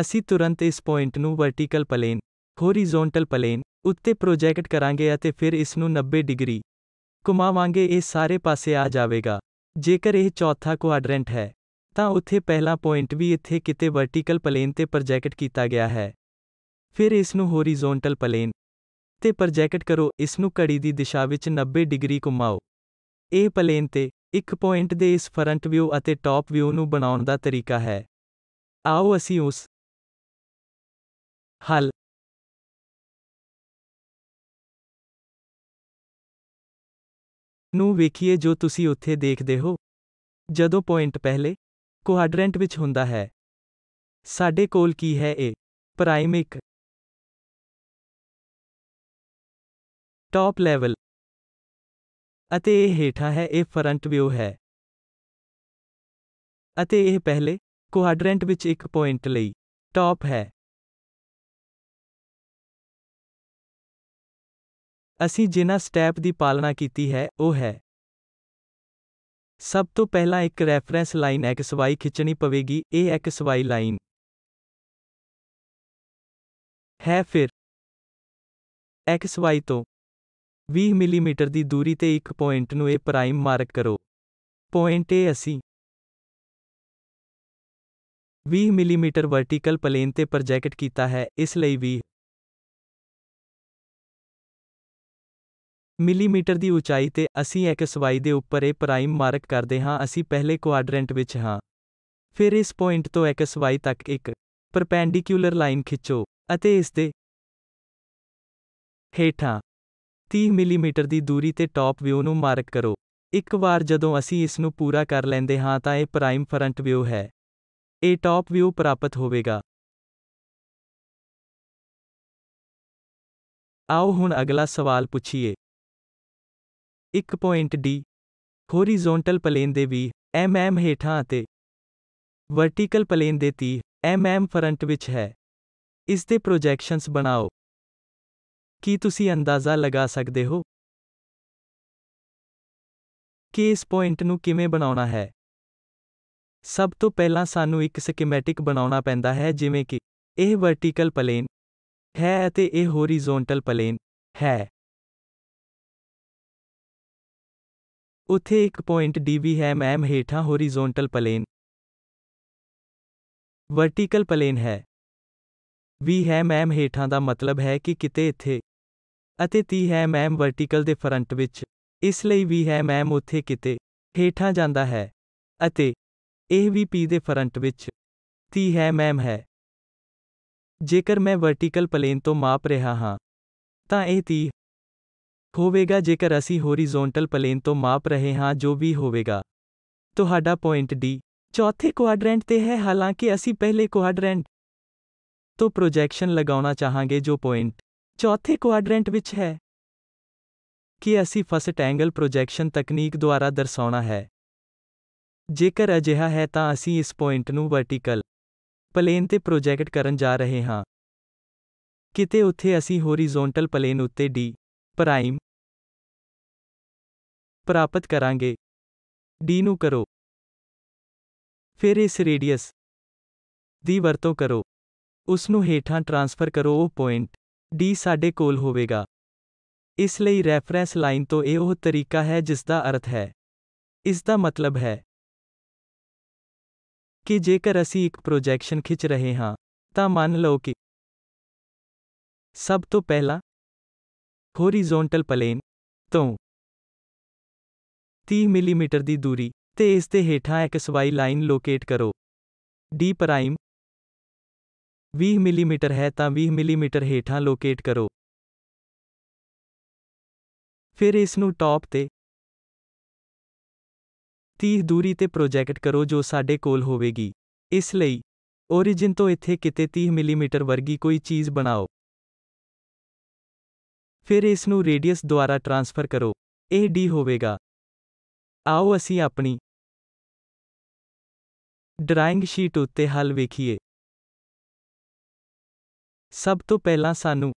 ਅਸੀਂ ਤੁਰੰਤ ਇਸ ਪੁਆਇੰਟ ਨੂੰ ਵਰਟੀਕਲ ਪਲੇਨ ਹੋਰੀਜ਼ੋਨਟਲ ਪਲੇਨ ਉੱਤੇ ਪ੍ਰੋਜੈਕਟ ਕਰਾਂਗੇ ਅਤੇ ਫਿਰ ਇਸ ਨੂੰ 90 ਡਿਗਰੀ ਘੁਮਾਵਾਂਗੇ ਇਹ ਸਾਰੇ ਪਾਸੇ ਆ ਜਾਵੇਗਾ ਜੇਕਰ ਇਹ ਚੌਥਾ ਕੁਆਡਰੈਂਟ ਹੈ ਤਾਂ ਉੱਥੇ ਪਹਿਲਾ ਪੁਆਇੰਟ ਵੀ ਇੱਥੇ ਕਿਤੇ ਵਰਟੀਕਲ ਪਲੇਨ ਤੇ ਪ੍ਰੋਜੈਕਟ ਕੀਤਾ ਗਿਆ ਹੈ ਫਿਰ ਇਸ ਨੂੰ ਹੋਰੀਜ਼ੋਨਟਲ ਪਲੇਨ ਤੇ ਪ੍ਰੋਜੈਕਟ ਕਰੋ ਇਸ ਨੂੰ ਘੜੀ ਦੀ ਦਿਸ਼ਾ ਵਿੱਚ 90 ਡਿਗਰੀ ਘੁਮਾਓ ਇਹ ਪਲੇਨ ਤੇ ਇੱਕ ਪੁਆਇੰਟ ਦੇ ਇਸ ਫਰੰਟ ਵਿਊ ਅਤੇ ਟਾਪ ਵਿਊ ਨੂੰ ਬਣਾਉਣ ਦਾ ਤਰੀਕਾ ਹੈ ਆਓ ਅਸੀਂ ਉਸ ਹਲ ਨੂੰ ਵੇਖੀਏ ਜੋ ਤੁਸੀਂ ਉੱਥੇ ਦੇਖਦੇ ਹੋ ਜਦੋਂ ਪੁਆਇੰਟ ਪਹਿਲੇ ਕੁਆਡਰੈਂਟ ਵਿੱਚ ਹੁੰਦਾ ਹੈ ਸਾਡੇ ਕੋਲ ਕੀ ਹੈ ਇਹ ਪ੍ਰਾਈਮ ਟੌਪ ਲੈਵਲ ਅਤੇ ਇਹ ਹੇਠਾਂ ਹੈ ਇਹ ਫਰੰਟ ਵਿਊ ਹੈ ਅਤੇ ਇਹ ਪਹਿਲੇ ਕੁਆਡਰੈਂਟ ਵਿੱਚ ਇੱਕ ਪੁਆਇੰਟ ਲਈ ਟੌਪ ਹੈ ਅਸੀਂ ਜਿਨ੍ਹਾਂ ਸਟੈਪ ਦੀ ਪਾਲਣਾ ਕੀਤੀ ਹੈ ਉਹ ਹੈ ਸਭ ਤੋਂ ਪਹਿਲਾਂ ਇੱਕ ਰੈਫਰੈਂਸ ਲਾਈਨ XY ਖਿੱਚਣੀ ਪਵੇਗੀ ਇਹ XY ਲਾਈਨ ਹੈ ਫਿਰ XY ਤੋਂ 20 ਮਿਲੀਮੀਟਰ ਦੀ ਦੂਰੀ ਤੇ ਇੱਕ ਪੁਆਇੰਟ ਨੂੰ ਇਹ ਪ੍ਰਾਈਮ ਮਾਰਕ ਕਰੋ ਪੁਆਇੰਟ ਏ ਅਸੀਂ 20 ਮਿਲੀਮੀਟਰ ਵਰਟੀਕਲ ਪਲੇਨ ਤੇ ਪ੍ਰੋਜੈਕਟ ਕੀਤਾ ਹੈ ਇਸ ਲਈ 20 ਮਿਲੀਮੀਟਰ ਦੀ ਉਚਾਈ ਤੇ ਅਸੀਂ xy ਦੇ ਉੱਪਰ ਇਹ ਪ੍ਰਾਈਮ ਮਾਰਕ ਕਰਦੇ ਹਾਂ ਅਸੀਂ ਪਹਿਲੇ ਕੁਆਡਰੈਂਟ ਵਿੱਚ ਹਾਂ ਫਿਰ ਇਸ ਪੁਆਇੰਟ ਤੋਂ xy ਤੱਕ ਇੱਕ ਪਰਪੈਂਡੀਕੂਲਰ ਲਾਈਨ ਖਿੱਚੋ ਅਤੇ ਇਸ ਦੇ ਹੇਠਾਂ 30 ਮਿਮੀ ਦੀ ਦੂਰੀ ਤੇ ਟਾਪ ਵਿਊ ਨੂੰ ਮਾਰਕ ਕਰੋ ਇੱਕ ਵਾਰ ਜਦੋਂ ਅਸੀਂ ਇਸ ਨੂੰ ਪੂਰਾ ਕਰ ਲੈਂਦੇ ਹਾਂ ਤਾਂ ਇਹ ਪ੍ਰਾਈਮ ਫਰੰਟ ਵਿਊ ਹੈ ਇਹ ਟਾਪ ਵਿਊ ਪ੍ਰਾਪਤ ਹੋਵੇਗਾ ਆਓ ਹੁਣ ਅਗਲਾ ਸਵਾਲ ਪੁੱਛੀਏ 1.d ਹੋਰੀਜ਼ੋਨਟਲ ਪਲੇਨ ਦੇ ਵੀ mm ਹੇਠਾਂ ਅਤੇ ਵਰਟੀਕਲ ਪਲੇਨ ਦੇ 30 mm ਫਰੰਟ ਵਿੱਚ ਹੈ ਇਸ ਦੇ ਪ੍ਰੋਜੈਕਸ਼ਨਸ ਬਣਾਓ ਕੀ ਤੁਸੀਂ ਅੰਦਾਜ਼ਾ ਲਗਾ ਸਕਦੇ ਹੋ ਕਿ ਇਸ ਪੁਆਇੰਟ ਨੂੰ ਕਿਵੇਂ ਬਣਾਉਣਾ ਹੈ ਸਭ ਤੋਂ ਪਹਿਲਾਂ ਸਾਨੂੰ ਇੱਕ ਸਕੀਮੈਟਿਕ ਬਣਾਉਣਾ ਪੈਂਦਾ ਹੈ ਜਿਵੇਂ ਕਿ ਇਹ ਵਰਟੀਕਲ ਪਲੇਨ ਹੈ ਅਤੇ ਇਹ ਹੋਰੀਜ਼ੋਨਟਲ ਪਲੇਨ ਹੈ ਉਥੇ ਇੱਕ ਪੁਆਇੰਟ ਡੀ ਵੀ ਹੈ ਮੈਮ ਹੇਠਾਂ ਹੋਰੀਜ਼ੋਨਟਲ ਪਲੇਨ ਵਰਟੀਕਲ ਪਲੇਨ ਹੈ ਵੀ ਹੈ ਮੈਮ ਹੇਠਾਂ ਦਾ ਮਤਲਬ ਹੈ ਕਿ ਕਿਤੇ ਇੱਥੇ ਅਤੇ 30 ਹੈ ਮੈਮ ਵਰਟੀਕਲ ਦੇ ਫਰੰਟ ਵਿੱਚ ਇਸ ਲਈ ਵੀ ਹੈ ਮੈਮ ਉੱਥੇ ਕਿਤੇ ਹੇਠਾਂ ਜਾਂਦਾ ਹੈ ਅਤੇ ਇਹ ਵੀ ਪੀ ਦੇ ਫਰੰਟ ਵਿੱਚ 30 ਹੈ ਮੈਮ ਹੈ ਜੇਕਰ ਮੈਂ ਵਰਟੀਕਲ ਪਲੇਨ ਤੋਂ ਮਾਪ ਰਿਹਾ ਹਾਂ ਤਾਂ ਇਹ 30 ਹੋਵੇਗਾ ਜੇਕਰ ਅਸੀਂ ਹੋਰੀਜ਼ੋਨਟਲ ਪਲੇਨ ਤੋਂ ਮਾਪ ਰਹੇ ਹਾਂ ਜੋ ਵੀ ਹੋਵੇਗਾ ਤੁਹਾਡਾ ਪੁਆਇੰਟ D ਚੌਥੇ ਕੁਆਡਰੈਂਟ ਤੇ ਹੈ ਹਾਲਾਂਕਿ ਅਸੀਂ ਪਹਿਲੇ ਕੁਆਡਰੈਂਟ ਤੋਂ ਪ੍ਰੋਜੈਕਸ਼ਨ ਲਗਾਉਣਾ ਚਾਹਾਂਗੇ ਜੋ ਪੁਆਇੰਟ ਚੌਥੇ ਕੁਆਡਰੈਂਟ ਵਿੱਚ ਹੈ ਕਿ ਅਸੀਂ ਫਸਟ ਐਂਗਲ ਪ੍ਰੋਜੈਕਸ਼ਨ ਤਕਨੀਕ ਦੁਆਰਾ ਦਰਸਾਉਣਾ ਹੈ ਜੇਕਰ ਅਜਿਹਾ ਹੈ ਤਾਂ ਅਸੀਂ ਇਸ ਪੁਆਇੰਟ ਨੂੰ ਵਰਟੀਕਲ ਪਲੇਨ ਤੇ ਪ੍ਰੋਜੈਕਟ ਕਰਨ ਜਾ ਰਹੇ ਹਾਂ ਕਿਤੇ ਉੱਥੇ ਅਸੀਂ ਹੋਰੀਜ਼ੋਨਟਲ ਪਲੇਨ ਉੱਤੇ d ਪ੍ਰਾਈਮ ਪ੍ਰਾਪਤ ਕਰਾਂਗੇ d ਨੂੰ ਕਰੋ ਫਿਰ ਇਸ ਰੇਡੀਅਸ ਦੀ ਵਰਤੋਂ ਕਰੋ ਉਸ ਨੂੰ ਹੇਠਾਂ ਟ੍ਰਾਂਸਫਰ ਕਰੋ ਉਹ ਪੁਆਇੰਟ ਡੀ ਸਾਡੇ ਕੋਲ ਹੋਵੇਗਾ ਇਸ ਲਈ ਰੈਫਰੈਂਸ ਲਾਈਨ ਤੋਂ ਇਹ ਉਹ ਤਰੀਕਾ ਹੈ ਜਿਸ ਦਾ ਅਰਥ ਹੈ ਇਸ ਦਾ ਮਤਲਬ ਹੈ ਕਿ ਜੇਕਰ ਅਸੀਂ ਇੱਕ ਪ੍ਰੋਜੈਕਸ਼ਨ ਖਿੱਚ ਰਹੇ ਹਾਂ ਤਾਂ ਮੰਨ ਲਓ ਕਿ ਸਭ ਤੋਂ ਪਹਿਲਾਂ ਹੋਰੀਜ਼ੋਨਟਲ ਪਲੇਨ ਤੋਂ 30 ਮਿਲੀਮੀਟਰ ਦੀ ਦੂਰੀ ਤੇ ਇਸ ਦੇ ਹੇਠਾਂ ਇੱਕ ਸਵਾਈ ਲਾਈਨ ਲੋਕੇਟ ਕਰੋ ਡੀ ਪ੍ਰਾਈਮ 20 ਮਿਮੀ ਹੈ ਤਾਂ 20 ਮਿਮੀ ਹੇਠਾਂ ਲੋਕੇਟ ਕਰੋ ਫਿਰ ਇਸ ਨੂੰ ਟਾਪ ਤੇ 30 ਦੂਰੀ ਤੇ ਪ੍ਰੋਜੈਕਟ ਕਰੋ ਜੋ ਸਾਡੇ ਕੋਲ ਹੋਵੇਗੀ ਇਸ ਲਈ origin ਤੋਂ ਇੱਥੇ ਕਿਤੇ 30 ਮਿਮੀ ਵਰਗੀ ਕੋਈ ਚੀਜ਼ ਬਣਾਓ ਫਿਰ ਇਸ ਨੂੰ ਰੇਡੀਅਸ ਦੁਆਰਾ ਟ੍ਰਾਂਸਫਰ ਕਰੋ ਇਹ d ਹੋਵੇਗਾ ਆਓ ਅਸੀਂ ਆਪਣੀ ਡਰਾਇੰਗ ਸ਼ੀਟ ਉੱਤੇ ਹੱਲ ਵੇਖੀਏ ਸਭ ਤੋਂ ਪਹਿਲਾਂ ਸਾਨੂੰ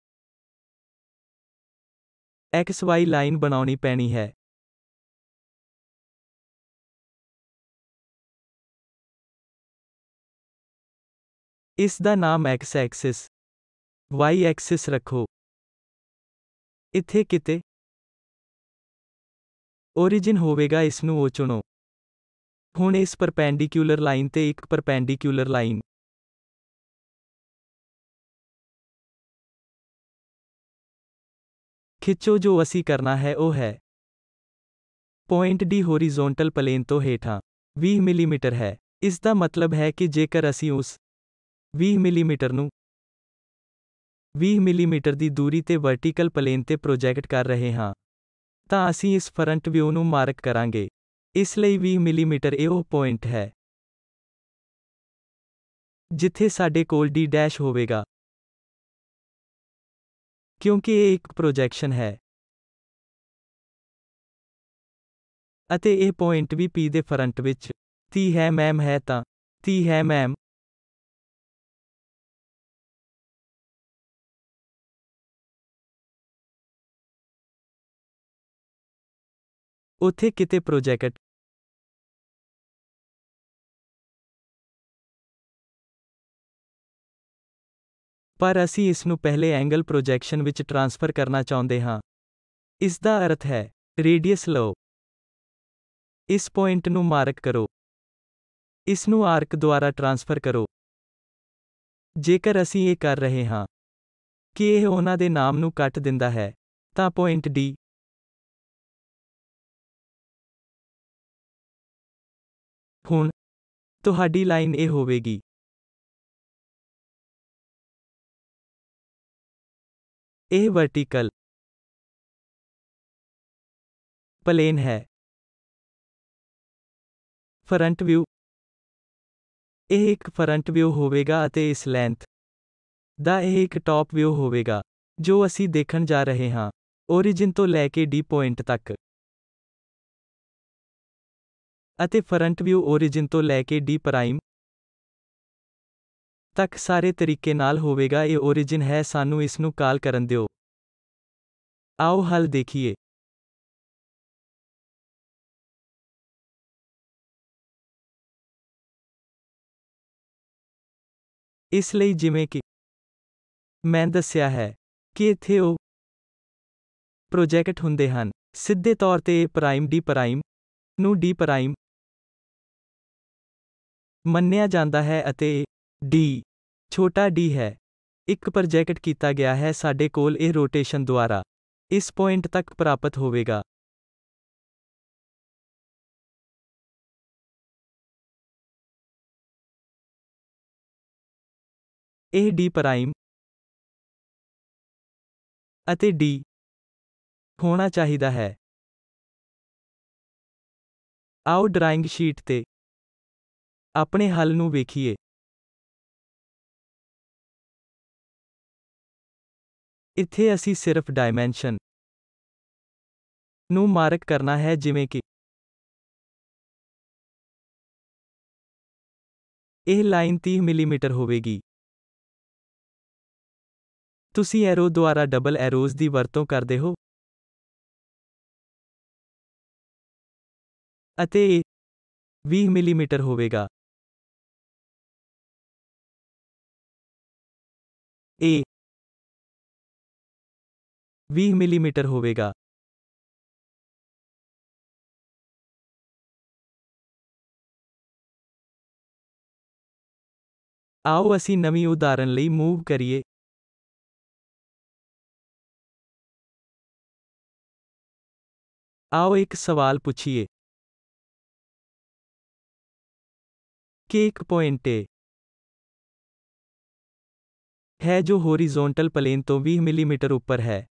XY ਲਾਈਨ ਬਣਾਉਣੀ ਪੈਣੀ ਹੈ ਇਸ ਦਾ ਨਾਮ x ਐਕਸਿਸ y ਐਕਸਿਸ ਰੱਖੋ ਇੱਥੇ ਕਿਤੇ origin ਹੋਵੇਗਾ ਇਸ ਨੂੰ ਉਹ ਚੁਣੋ ਹੁਣ ਇਸ ਪਰਪੈਂਡੀਕੂਲਰ ਲਾਈਨ ਤੇ ਇੱਕ ਪਰਪੈਂਡੀਕੂਲਰ ਲਾਈਨ ਖਿੱਚੋ ਜੋ ਅਸੀਂ ਕਰਨਾ ਹੈ ਉਹ ਹੈ ਪੁਆਇੰਟ ਡੀ ਹੋਰੀਜ਼ੋਨਟਲ ਪਲੇਨ ਤੋਂ ਹੇਠਾਂ 20 ਮਿਮੀ ਹੈ ਇਸ ਦਾ ਮਤਲਬ ਹੈ ਕਿ ਜੇਕਰ ਅਸੀਂ ਉਸ 20 ਮਿਮੀ ਨੂੰ 20 ਮਿਮੀ ਦੀ ਦੂਰੀ ਤੇ ਵਰਟੀਕਲ ਪਲੇਨ ਤੇ ਪ੍ਰੋਜੈਕਟ ਕਰ ਰਹੇ ਹਾਂ ਤਾਂ ਅਸੀਂ ਇਸ ਫਰੰਟ ਵਿਊ ਨੂੰ ਮਾਰਕ ਕਰਾਂਗੇ ਇਸ ਲਈ 20 ਮਿਮੀ ਇਹ ਉਹ ਪੁਆਇੰਟ ਹੈ ਜਿੱਥੇ ਸਾਡੇ ਕੋਲ ਡੀ ਡੈਸ਼ ਹੋਵੇਗਾ ਕਿਉਂਕਿ ਇਹ ਇੱਕ ਪ੍ਰੋਜੈਕਸ਼ਨ ਹੈ ਅਤੇ ਇਹ ਪੁਆਇੰਟ ਵੀ ਪੀ ਦੇ ਫਰੰਟ ਵਿੱਚ ਤੀ ਹੈ ਮੈਮ ਹੈ ਤਾਂ ਤੀ ਹੈ ਮੈਮ ਉੱਥੇ ਕਿਤੇ ਪ੍ਰੋਜੈਕਟ ਪਰ ਅਸੀਂ ਇਸ ਨੂੰ ਪਹਿਲੇ ਐਂਗਲ ਪ੍ਰੋਜੈਕਸ਼ਨ ਵਿੱਚ ਟ੍ਰਾਂਸਫਰ ਕਰਨਾ ਚਾਹੁੰਦੇ ਹਾਂ ਇਸ ਦਾ ਅਰਥ ਹੈ ਰੇਡੀਅਸ ਲਓ ਇਸ ਪੁਆਇੰਟ ਨੂੰ ਮਾਰਕ ਕਰੋ ਇਸ ਨੂੰ ਆਰਕ ਦੁਆਰਾ ਟ੍ਰਾਂਸਫਰ ਕਰੋ ਜੇਕਰ ਅਸੀਂ ਇਹ ਕਰ ਰਹੇ ਹਾਂ ਕਿ ਇਹ ਉਹਨਾਂ ਦੇ ਨਾਮ ਨੂੰ ਕੱਟ ਦਿੰਦਾ ਹੈ ਤਾਂ ਪੁਆਇੰਟ ਡੀ ਹੁਣ ਤੁਹਾਡੀ ਲਾਈਨ ਇਹ ਹੋਵੇਗੀ ਇਹ ਵਰਟੀਕਲ ਪਲੇਨ ਹੈ ਫਰੰਟ ਵਿਊ ਇਹ ਇੱਕ ਫਰੰਟ ਵਿਊ ਹੋਵੇਗਾ ਅਤੇ ਇਸ ਲੈਂਥ ਦਾ ਇਹ ਇੱਕ ਟਾਪ ਵਿਊ ਹੋਵੇਗਾ ਜੋ ਅਸੀਂ ਦੇਖਣ ਜਾ ਰਹੇ ਹਾਂ origin ਤੋਂ ਲੈ ਕੇ D ਪੁਆਇੰਟ ਤੱਕ ਅਤੇ ਫਰੰਟ ਵਿਊ origin ਤੋਂ ਲੈ ਕੇ D ਪ੍ਰਾਈਮ ਤੱਕ ਸਾਰੇ ਤਰੀਕੇ ਨਾਲ ਹੋਵੇਗਾ ਇਹ origin ਹੈ ਸਾਨੂੰ ਇਸ ਨੂੰ ਕਾਲ ਕਰਨ ਦਿਓ ਆਓ ਹੱਲ ਦੇਖੀਏ ਇਸ ਲਈ ਜਿਵੇਂ ਕਿ ਮੈਂ ਦੱਸਿਆ ਹੈ ਕਿ ਇਥੇ ਉਹ ਪ੍ਰੋਜੈਕਟ ਹੁੰਦੇ ਹਨ ਸਿੱਧੇ ਤੌਰ ਤੇ ਪ੍ਰਾਈਮ ਡੀ ਪ੍ਰਾਈਮ ਨੂੰ ਡੀ ਪ੍ਰਾਈਮ ਮੰਨਿਆ ਜਾਂਦਾ ਹੈ ਅਤੇ ਡੀ ਛੋਟਾ ਡੀ ਹੈ ਇੱਕ ਪ੍ਰੋਜੈਕਟ ਕੀਤਾ ਗਿਆ ਹੈ ਸਾਡੇ ਕੋਲ ਇਹ ਰੋਟੇਸ਼ਨ ਦੁਆਰਾ ਇਸ ਪੁਆਇੰਟ ਤੱਕ ਪ੍ਰਾਪਤ ਹੋਵੇਗਾ ਇਹ ਡੀ ਪ੍ਰਾਈਮ ਅਤੇ d ਹੋਣਾ ਚਾਹੀਦਾ ਹੈ ਆਓ ਡਰਾਇੰਗ ਸ਼ੀਟ ਤੇ ਆਪਣੇ ਹੱਲ ਨੂੰ ਵੇਖੀਏ ਇੱਥੇ ਅਸੀਂ ਸਿਰਫ ਡਾਈਮੈਂਸ਼ਨ ਨੂੰ ਮਾਰਕ ਕਰਨਾ ਹੈ ਜਿਵੇਂ ਕਿ ਇਹ ਲਾਈਨ 30 ਮਿਮੀ ਹੋਵੇਗੀ ਤੁਸੀਂ ਐਰੋ ਦੁਆਰਾ ਡਬਲ ਐਰੋਜ਼ ਦੀ ਵਰਤੋਂ ਕਰਦੇ ਹੋ ਅਤੇ 20 ਮਿਮੀ ਹੋਵੇਗਾ ਇਹ वी मिलीमीटर होगा आओ असी नवी उदाहरण लई मूव करिए आओ एक सवाल पूछिए केक पॉइंट है जो होरिजोंटल प्लेन तो 20 मिलीमीटर ऊपर है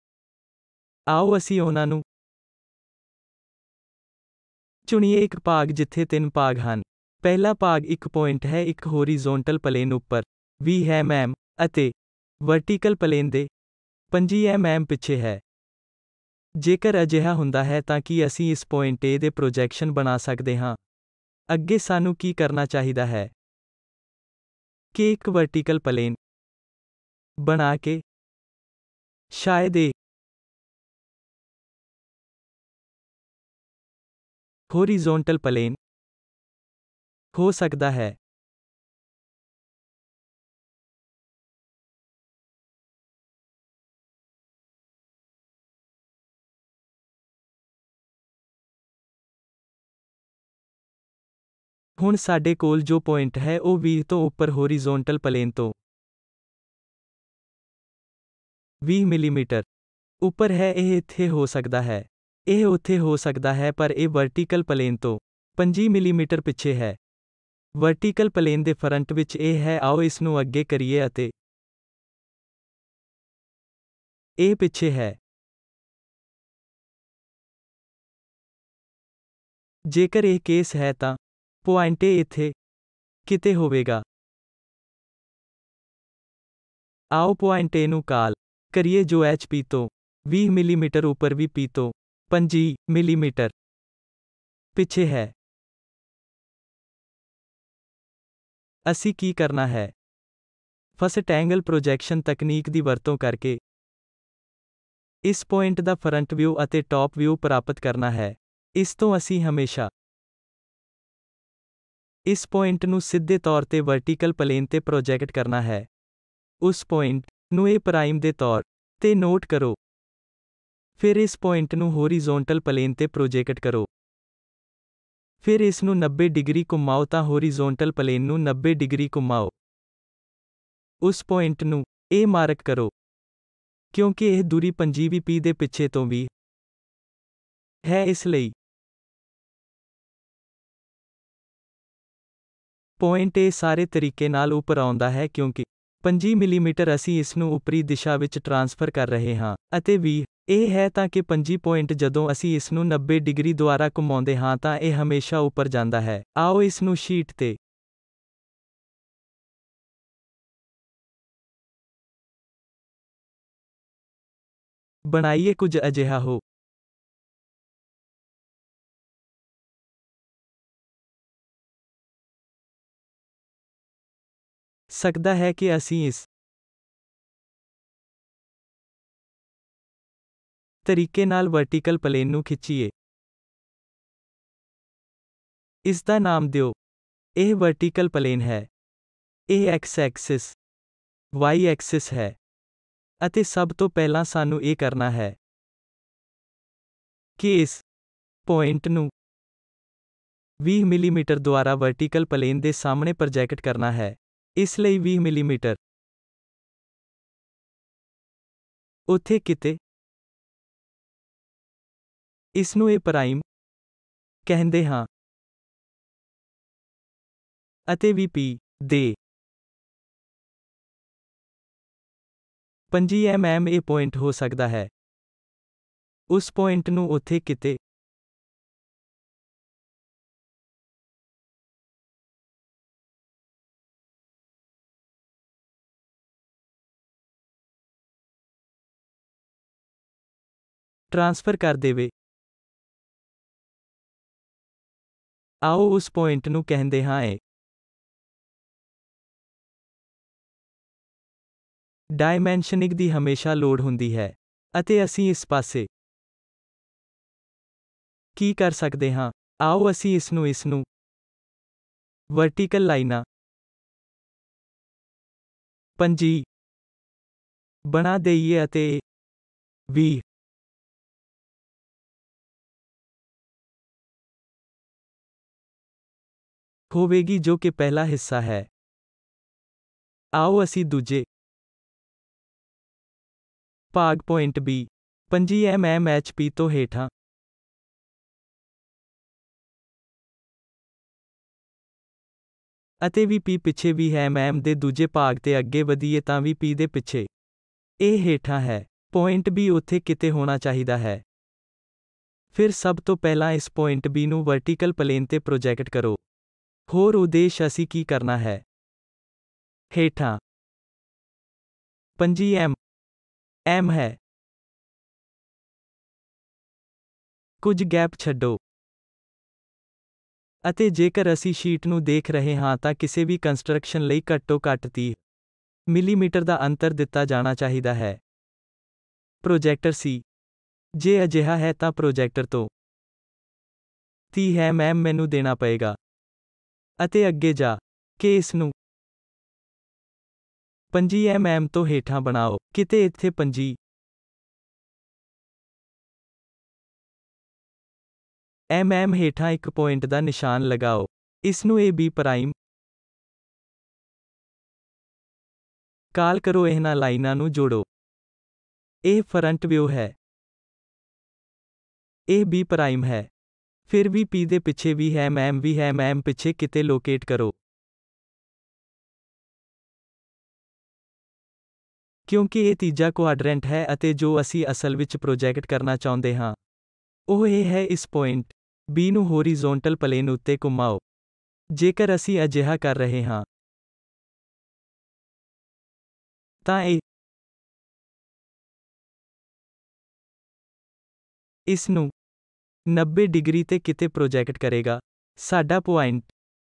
ਆਓ ਅਸੀਂ ਉਹਨਾਂ ਨੂੰ ਚੁਣੀਏ ਇੱਕ ਭਾਗ ਜਿੱਥੇ ਤਿੰਨ ਭਾਗ ਹਨ ਪਹਿਲਾ ਭਾਗ ਇੱਕ ਪੁਆਇੰਟ ਹੈ ਇੱਕ ਹੋਰੀਜ਼ੋਨਟਲ ਪਲੇਨ ਉੱਪਰ 20 ਮੈਮ ਅਤੇ ਵਰਟੀਕਲ ਪਲੇਨ ਦੇ 5 mm ਪਿੱਛੇ ਹੈ ਜੇਕਰ ਅਜਿਹਾ ਹੁੰਦਾ ਹੈ ਤਾਂ ਕੀ ਅਸੀਂ ਇਸ ਪੁਆਇੰਟ A ਦੇ ਪ੍ਰੋਜੈਕਸ਼ਨ ਬਣਾ ਸਕਦੇ ਹਾਂ ਅੱਗੇ ਸਾਨੂੰ ਕੀ ਕਰਨਾ ਚਾਹੀਦਾ ਹੈ ਕਿ ਇੱਕ ਵਰਟੀਕਲ ਪਲੇਨ ਬਣਾ ਕੇ ਸ਼ਾਇਦ ਇਹ होरिजोंटल प्लेन हो सकता है हूँ साढ़े कोल जो पॉइंट है वह भी तो उपर होरिजोंटल प्लेन तो भी मिलीमीटर उपर है यह इतें हो सकता है ਇਹ ਉੱਥੇ ਹੋ ਸਕਦਾ ਹੈ ਪਰ ਇਹ ਵਰਟੀਕਲ ਪਲੇਨ ਤੋਂ 5 ਮਿਲੀਮੀਟਰ ਪਿੱਛੇ ਹੈ ਵਰਟੀਕਲ ਪਲੇਨ ਦੇ ਫਰੰਟ ਵਿੱਚ ਇਹ ਹੈ ਆਓ ਇਸ ਨੂੰ ਅੱਗੇ ਕਰੀਏ ਅਤੇ ਇਹ ਪਿੱਛੇ ਹੈ ਜੇਕਰ ਇਹ ਕੇਸ ਹੈ ਤਾਂ ਪੁਆਇੰਟ ਇੱਥੇ ਕਿਤੇ ਹੋਵੇਗਾ ਆਓ ਪੁਆਇੰਟ ਨੂੰ ਕਾਲ ਕਰੀਏ ਜੋ ਐਚਪੀ ਤੋਂ 20 ਮਿਲੀਮੀਟਰ ਉੱਪਰ ਵੀ ਪੀ ਤੋਂ पंजी ਮਿਲੀਮੀਟਰ ਪਿੱਛੇ ਹੈ ਅਸੀਂ ਕੀ ਕਰਨਾ ਹੈ ਫਸਟ ਐਂਗਲ ਪ੍ਰੋਜੈਕਸ਼ਨ ਤਕਨੀਕ ਦੀ ਵਰਤੋਂ ਕਰਕੇ ਇਸ ਪੁਆਇੰਟ ਦਾ ਫਰੰਟ ਵਿਊ ਅਤੇ ਟਾਪ ਵਿਊ ਪ੍ਰਾਪਤ ਕਰਨਾ ਹੈ ਇਸ ਤੋਂ ਅਸੀਂ ਹਮੇਸ਼ਾ ਇਸ ਪੁਆਇੰਟ ਨੂੰ ਸਿੱਧੇ ਤੌਰ ਤੇ ਵਰਟੀਕਲ ਪਲੇਨ ਤੇ ਪ੍ਰੋਜੈਕਟ ਕਰਨਾ ਹੈ ਉਸ ਪੁਆਇੰਟ ਨੂੰ A ਪ੍ਰਾਈਮ ਦੇ ਤੌਰ ਤੇ ਨੋਟ ਕਰੋ ਫਿਰ ਇਸ ਪੁਆਇੰਟ ਨੂੰ ਹੋਰੀਜ਼ੋਨਟਲ ਪਲੇਨ ਤੇ ਪ੍ਰੋਜੈਕਟ ਕਰੋ ਫਿਰ ਇਸ ਨੂੰ 90 ਡਿਗਰੀ ਘੁਮਾਓ ਤਾਂ ਹੋਰੀਜ਼ੋਨਟਲ ਪਲੇਨ ਨੂੰ 90 ਡਿਗਰੀ ਘੁਮਾਓ ਉਸ ਪੁਆਇੰਟ ਨੂੰ A ਮਾਰਕ ਕਰੋ ਕਿਉਂਕਿ ਇਹ ਦੂਰੀ 25 ਦੇ ਪਿੱਛੇ ਤੋਂ ਵੀ ਹੈ ਇਸ ਲਈ ਪੁਆਇੰਟ A ਸਾਰੇ ਤਰੀਕੇ ਨਾਲ ਉੱਪਰ ਆਉਂਦਾ ਹੈ ਕਿਉਂਕਿ 25 ਮਿਲੀਮੀਟਰ ਅਸੀਂ ਇਸ ਨੂੰ ਉਪਰੀ ਦਿਸ਼ਾ ਵਿੱਚ ਟ੍ਰਾਂਸਫਰ ਕਰ ਰਹੇ ਹਾਂ ਅਤੇ ਵੀ ਇਹ ਹੈ ਤਾਂ ਕਿ ਪੰਜੀ ਪੁਆਇੰਟ ਜਦੋਂ ਅਸੀਂ ਇਸ ਨੂੰ 90 ਡਿਗਰੀ ਦੁਆਰਾ ਘੁਮਾਉਂਦੇ ਹਾਂ ਤਾਂ ਇਹ ਹਮੇਸ਼ਾ ਉੱਪਰ ਜਾਂਦਾ ਹੈ ਆਓ ਇਸ ਨੂੰ ਸ਼ੀਟ ਤੇ ਬਣਾਈਏ ਕੁਝ ਅਜਿਹਾ ਹੋ ਸਕਦਾ ਹੈ ਕਿ ਅਸੀਂ ਇਸ ਤਰੀਕੇ ਨਾਲ ਵਰਟੀਕਲ ਪਲੇਨ ਨੂੰ ਖਿੱਚੀਏ ਇਸ ਦਾ ਨਾਮ ਦਿਓ ਇਹ ਵਰਟੀਕਲ ਪਲੇਨ ਹੈ ਇਹ x ਐਕਸਿਸ y ਐਕਸਿਸ ਹੈ ਅਤੇ ਸਭ ਤੋਂ ਪਹਿਲਾਂ ਸਾਨੂੰ ਇਹ ਕਰਨਾ ਹੈ ਕਿ ਇਸ ਪੁਆਇੰਟ ਨੂੰ 20 ਮਿਲੀਮੀਟਰ ਦੁਆਰਾ ਵਰਟੀਕਲ ਪਲੇਨ ਦੇ ਸਾਹਮਣੇ ਪ੍ਰੋਜੈਕਟ ਕਰਨਾ ਹੈ ਇਸ ਲਈ 20 ਮਿਲੀਮੀਟਰ ਉੱਥੇ ਕਿਤੇ ਇਸ ਨੂੰ ਇਹ ਪ੍ਰਾਈਮ ਕਹਿੰਦੇ ਹਾਂ ਅਤੇ ਵੀ ਪੀ ਦੇ ਐਮ ਐਮ ਇਹ ਪੁਆਇੰਟ ਹੋ ਸਕਦਾ ਹੈ ਉਸ ਪੁਆਇੰਟ ਨੂੰ ਉੱਥੇ ਕਿਤੇ ਟ੍ਰਾਂਸਫਰ ਕਰ ਦੇਵੇ ਆਓ ਉਸ ਪੁਆਇੰਟ ਨੂੰ ਕਹਿੰਦੇ ਹਾਂ ਏ ਡਾਈਮੈਂਸ਼ਨਿੰਗ ਦੀ ਹਮੇਸ਼ਾ ਲੋੜ ਹੁੰਦੀ ਹੈ ਅਤੇ ਅਸੀਂ ਇਸ ਪਾਸੇ ਕੀ ਕਰ ਸਕਦੇ ਹਾਂ ਆਓ ਅਸੀਂ ਇਸ ਨੂੰ ਇਸ ਨੂੰ ਵਰਟੀਕਲ ਲਾਈਨਾਂ ਪੰਜੀ ਬਣਾ ਦਈਏ ਅਤੇ ਵੀ ਹੋਵੇਗੀ ਜੋ ਕਿ ਪਹਿਲਾ ਹਿੱਸਾ ਹੈ ਆਓ ਅਸੀਂ ਦੂਜੇ ਭਾਗ point B B M H P ਤੋਂ ਹੇਠਾਂ ਅਤੇ ਵੀ ਪੀ ਪਿੱਛੇ ਵੀ ਹੈ ਮੈਮ ਦੇ ਦੂਜੇ ਭਾਗ ਤੇ ਅੱਗੇ ਵਧੀਏ ਤਾਂ ਵੀ ਪੀ ਦੇ ਪਿੱਛੇ ਇਹ ਹੇਠਾਂ ਹੈ ਪੁਆਇੰਟ ਬੀ ਉੱਥੇ ਕਿਤੇ ਹੋਣਾ ਚਾਹੀਦਾ ਹੈ ਫਿਰ ਸਭ ਤੋਂ ਪਹਿਲਾਂ ਇਸ ਪੁਆਇੰਟ ਬੀ ਨੂੰ ਵਰਟੀਕਲ ਪਲੇਨ ਤੇ ਪ੍ਰੋਜੈਕਟ ਕਰੋ ਹੋਰ ਉਦੇਸ਼ ਅਸੀਂ ਕੀ ਕਰਨਾ ਹੈ ਹੇਠਾਂ 5 ਐਮ ਐਮ ਹੈ ਕੁਝ ਗੈਪ ਛੱਡੋ ਅਤੇ ਜੇਕਰ ਅਸੀਂ ਸ਼ੀਟ ਨੂੰ ਦੇਖ ਰਹੇ ਹਾਂ ਤਾਂ ਕਿਸੇ ਵੀ ਕੰਸਟਰਕਸ਼ਨ ਲਈ ਘੱਟੋ ਘੱਟ 30 ਮਿਲੀਮੀਟਰ ਦਾ ਅੰਤਰ ਦਿੱਤਾ ਜਾਣਾ ਚਾਹੀਦਾ ਹੈ ਪ੍ਰੋਜੈਕਟਰ ਸੀ ਜੇ ਅਜਿਹਾ ਹੈ ਤਾਂ ਪ੍ਰੋਜੈਕਟਰ ਤੋਂ 30 ਐਮ ਮੈਨੂੰ ਦੇਣਾ ਪਏਗਾ ਅਤੇ ਅੱਗੇ ਜਾ ਕੇ ਇਸ ਨੂੰ 25 ਐਮਐਮ ਤੋਂ ਹੇਠਾਂ ਬਣਾਓ ਕਿਤੇ ਇੱਥੇ 5 mm ਹੇਠਾਂ ਇੱਕ ਪੁਆਇੰਟ ਦਾ ਨਿਸ਼ਾਨ ਲਗਾਓ ਇਸ ਨੂੰ AB ਪ੍ਰਾਈਮ ਕਾਲ ਕਰੋ ਇਹਨਾਂ ਲਾਈਨਾਂ ਨੂੰ ਜੋੜੋ ਇਹ ਫਰੰਟ ਵਿਊ ਹੈ ਇਹ ਪ੍ਰਾਈਮ ਹੈ ਫਿਰ ਵੀ ਪੀ ਦੇ ਪਿੱਛੇ ਵੀ ਹੈ ਮੈਮ ਵੀ ਹੈ ਮੈਮ ਪਿੱਛੇ ਕਿਤੇ ਲੋਕੇਟ ਕਰੋ ਕਿਉਂਕਿ ਇਹ ਤੀਜਾ ਕੁਆਡਰੈਂਟ ਹੈ ਅਤੇ ਜੋ ਅਸੀਂ ਅਸਲ ਵਿੱਚ ਪ੍ਰੋਜੈਕਟ ਕਰਨਾ ਚਾਹੁੰਦੇ ਹਾਂ ਉਹ ਇਹ ਹੈ ਇਸ ਪੁਆਇੰਟ B ਨੂੰ ਹੋਰੀਜ਼ੋਨਟਲ ਪਲੇਨ ਉੱਤੇ ਘੁਮਾਓ ਜੇਕਰ ਅਸੀਂ ਅਜਿਹਾ ਕਰ ਰਹੇ ਹਾਂ ਤਾਂ ਇਹ ਇਸ ਨੂੰ 90 ਡਿਗਰੀ ਤੇ ਕਿਤੇ ਪ੍ਰੋਜੈਕਟ ਕਰੇਗਾ ਸਾਡਾ ਪੁਆਇੰਟ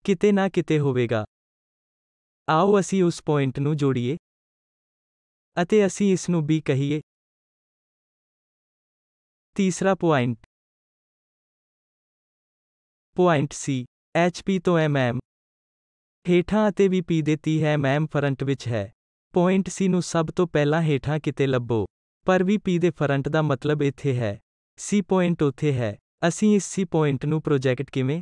ਕਿਤੇ ਨਾ ਕਿਤੇ ਹੋਵੇਗਾ ਆਓ ਅਸੀਂ ਉਸ ਪੁਆਇੰਟ ਨੂੰ ਜੋੜੀਏ ਅਤੇ ਅਸੀਂ ਇਸ ਨੂੰ ਵੀ ਕਹੀਏ ਤੀਸਰਾ ਪੁਆਇੰਟ ਪੁਆਇੰਟ ਸੀ HP ਤੋਂ MM ਹੇਠਾਂ ਅਤੇ VP ਦੇ 30 ਮੈਮ ਫਰੰਟ ਵਿੱਚ ਹੈ ਪੁਆਇੰਟ ਸੀ ਨੂੰ ਸਭ ਤੋਂ ਪਹਿਲਾਂ ਹੇਠਾਂ ਕਿਤੇ ਲੱਭੋ ਪਰ VP ਦੇ ਫਰੰਟ ਦਾ ਮਤਲਬ ਇੱਥੇ ਹੈ ਸੀ ਪੁਆਇੰਟ ਉੱਥੇ ਹੈ ਅਸੀਂ ਇਸ ਸੀ ਪੁਆਇੰਟ ਨੂੰ ਪ੍ਰੋਜੈਕਟ ਕਿਵੇਂ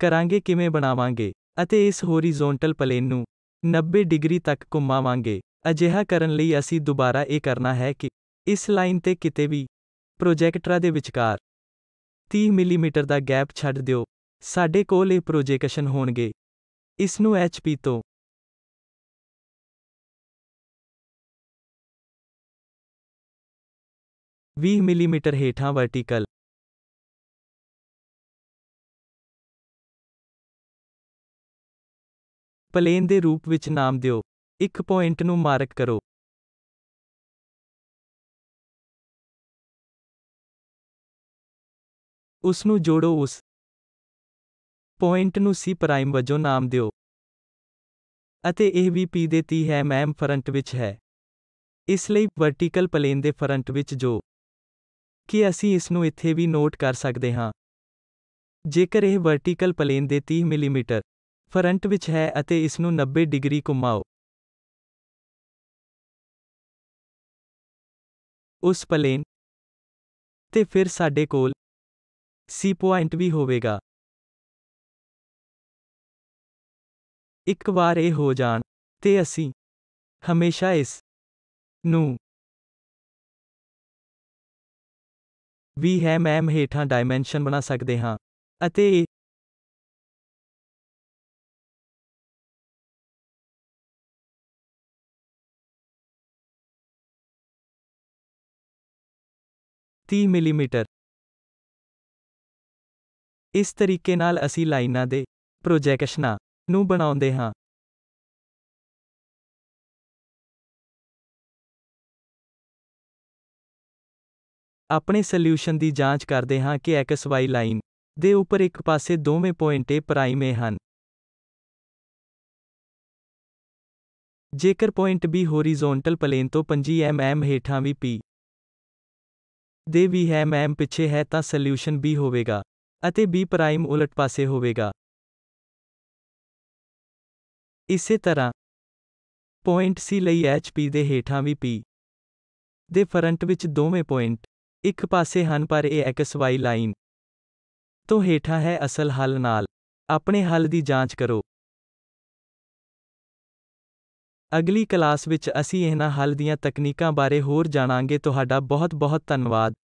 ਕਰਾਂਗੇ ਕਿਵੇਂ ਬਣਾਵਾਂਗੇ ਅਤੇ ਇਸ ਹੋਰੀਜ਼ੋਨਟਲ ਪਲੇਨ ਨੂੰ 90 ਡਿਗਰੀ ਤੱਕ ਘੁੰਮਾਵਾਂਗੇ ਅਜਿਹਾ ਕਰਨ ਲਈ ਅਸੀਂ ਦੁਬਾਰਾ ਇਹ ਕਰਨਾ ਹੈ ਕਿ ਇਸ ਲਾਈਨ ਤੇ ਕਿਤੇ ਵੀ ਪ੍ਰੋਜੈਕਟਰਾਂ ਦੇ ਵਿਚਕਾਰ 30 ਮਿਲੀਮੀਟਰ ਦਾ ਗੈਪ ਛੱਡ ਦਿਓ ਸਾਡੇ ਕੋਲ ਇਹ ਪ੍ਰੋਜੈਕਸ਼ਨ ਹੋਣਗੇ ਇਸ ਨੂੰ ਐਚਪੀ ਤੋਂ 20 ਮਿਮੀ ਹੇਠਾਂ ਵਰਟੀਕਲ ਪਲੇਨ ਦੇ ਰੂਪ ਵਿੱਚ ਨਾਮ ਦਿਓ ਇੱਕ ਪੁਆਇੰਟ ਨੂੰ ਮਾਰਕ ਕਰੋ ਉਸ ਨੂੰ ਜੋੜੋ ਉਸ ਪੁਆਇੰਟ ਨੂੰ C ਪ੍ਰਾਈਮ ਵਜੋਂ ਨਾਮ ਦਿਓ ਅਤੇ ਇਹ ਵੀ P ਦੇ 30 ਹੈ ਮੈਮ ਫਰੰਟ ਵਿੱਚ ਹੈ ਇਸ ਲਈ ਵਰਟੀਕਲ ਪਲੇਨ ਦੇ ਫਰੰਟ ਵਿੱਚ ਜੋ ਕਿ ਅਸੀਂ ਇਸ ਨੂੰ ਇੱਥੇ ਵੀ ਨੋਟ ਕਰ ਸਕਦੇ ਹਾਂ ਜੇਕਰ ਇਹ ਵਰਟੀਕਲ ਪਲੇਨ ਦੇ 30 ਮਿਮੀ ਫਰੰਟ ਵਿੱਚ ਹੈ ਅਤੇ ਇਸ ਨੂੰ 90 ਡਿਗਰੀ ਘੁਮਾਓ ਉਸ ਪਲੇਨ ਤੇ ਫਿਰ ਸਾਡੇ ਕੋਲ ਸੀ ਪੁਆਇੰਟ ਵੀ ਹੋਵੇਗਾ ਇੱਕ ਵਾਰ ਇਹ ਹੋ ਜਾਣ ਤੇ ਅਸੀਂ ਹਮੇਸ਼ਾ ਇਸ ਨੂੰ ਵੀ ਹੈ ਮੈਮ ਹੇਠਾਂ ਡਾਈਮੈਂਸ਼ਨ ਬਣਾ ਸਕਦੇ ਹਾਂ ਅਤੇ ਤੀ ਮਿਲੀਮੀਟਰ ਇਸ ਤਰੀਕੇ ਨਾਲ ਅਸੀਂ ਲਾਈਨਾਂ ਦੇ ਪ੍ਰੋਜੈਕਸ਼ਨਾਂ ਨੂੰ ਬਣਾਉਂਦੇ ਹਾਂ ਆਪਣੇ ਸੋਲੂਸ਼ਨ ਦੀ ਜਾਂਚ ਕਰਦੇ ਹਾਂ ਕਿ ਐਕਸ ਵਾਈ ਲਾਈਨ ਦੇ ਉੱਪਰ ਇੱਕ ਪਾਸੇ ਦੋਵੇਂ ਪੁਆਇੰਟ A ਪ੍ਰਾਈਮ ਏ ਹਨ ਜੇਕਰ ਪੁਆਇੰਟ B ਹੋਰੀਜ਼ੋਨਟਲ ਪਲੇਨ ਤੋਂ 25 mm ਹੇਠਾਂ ਵੀ ਪੀ ਦੇ ਵੀ ਹੈ ਮੈਮ ਪਿੱਛੇ ਹੈ ਤਾਂ ਸੋਲੂਸ਼ਨ ਬੀ ਹੋਵੇਗਾ ਅਤੇ B ਪ੍ਰਾਈਮ ਉਲਟ ਪਾਸੇ ਹੋਵੇਗਾ ਇਸੇ ਤਰ੍ਹਾਂ ਪੁਆਇੰਟ C ਲਈ ਐਚਪੀ ਦੇ ਹੇਠਾਂ ਵੀ ਪੀ ਦੇ ਫਰੰਟ ਵਿੱਚ ਦੋਵੇਂ ਪੁਆਇੰਟ ਇੱਕ ਪਾਸੇ ਹਨ ਪਰ ਇਹ ਵਾਈ ਲਾਈਨ ਤੋਂ ਹੇਠਾਂ ਹੈ ਅਸਲ ਹੱਲ ਨਾਲ ਆਪਣੇ ਹੱਲ ਦੀ ਜਾਂਚ ਕਰੋ ਅਗਲੀ ਕਲਾਸ ਵਿੱਚ ਅਸੀਂ ਇਹਨਾਂ ਹੱਲ ਦੀਆਂ ਤਕਨੀਕਾਂ ਬਾਰੇ ਹੋਰ ਜਾਣਾਂਗੇ ਤੁਹਾਡਾ ਬਹੁਤ ਬਹੁਤ ਧੰਨਵਾਦ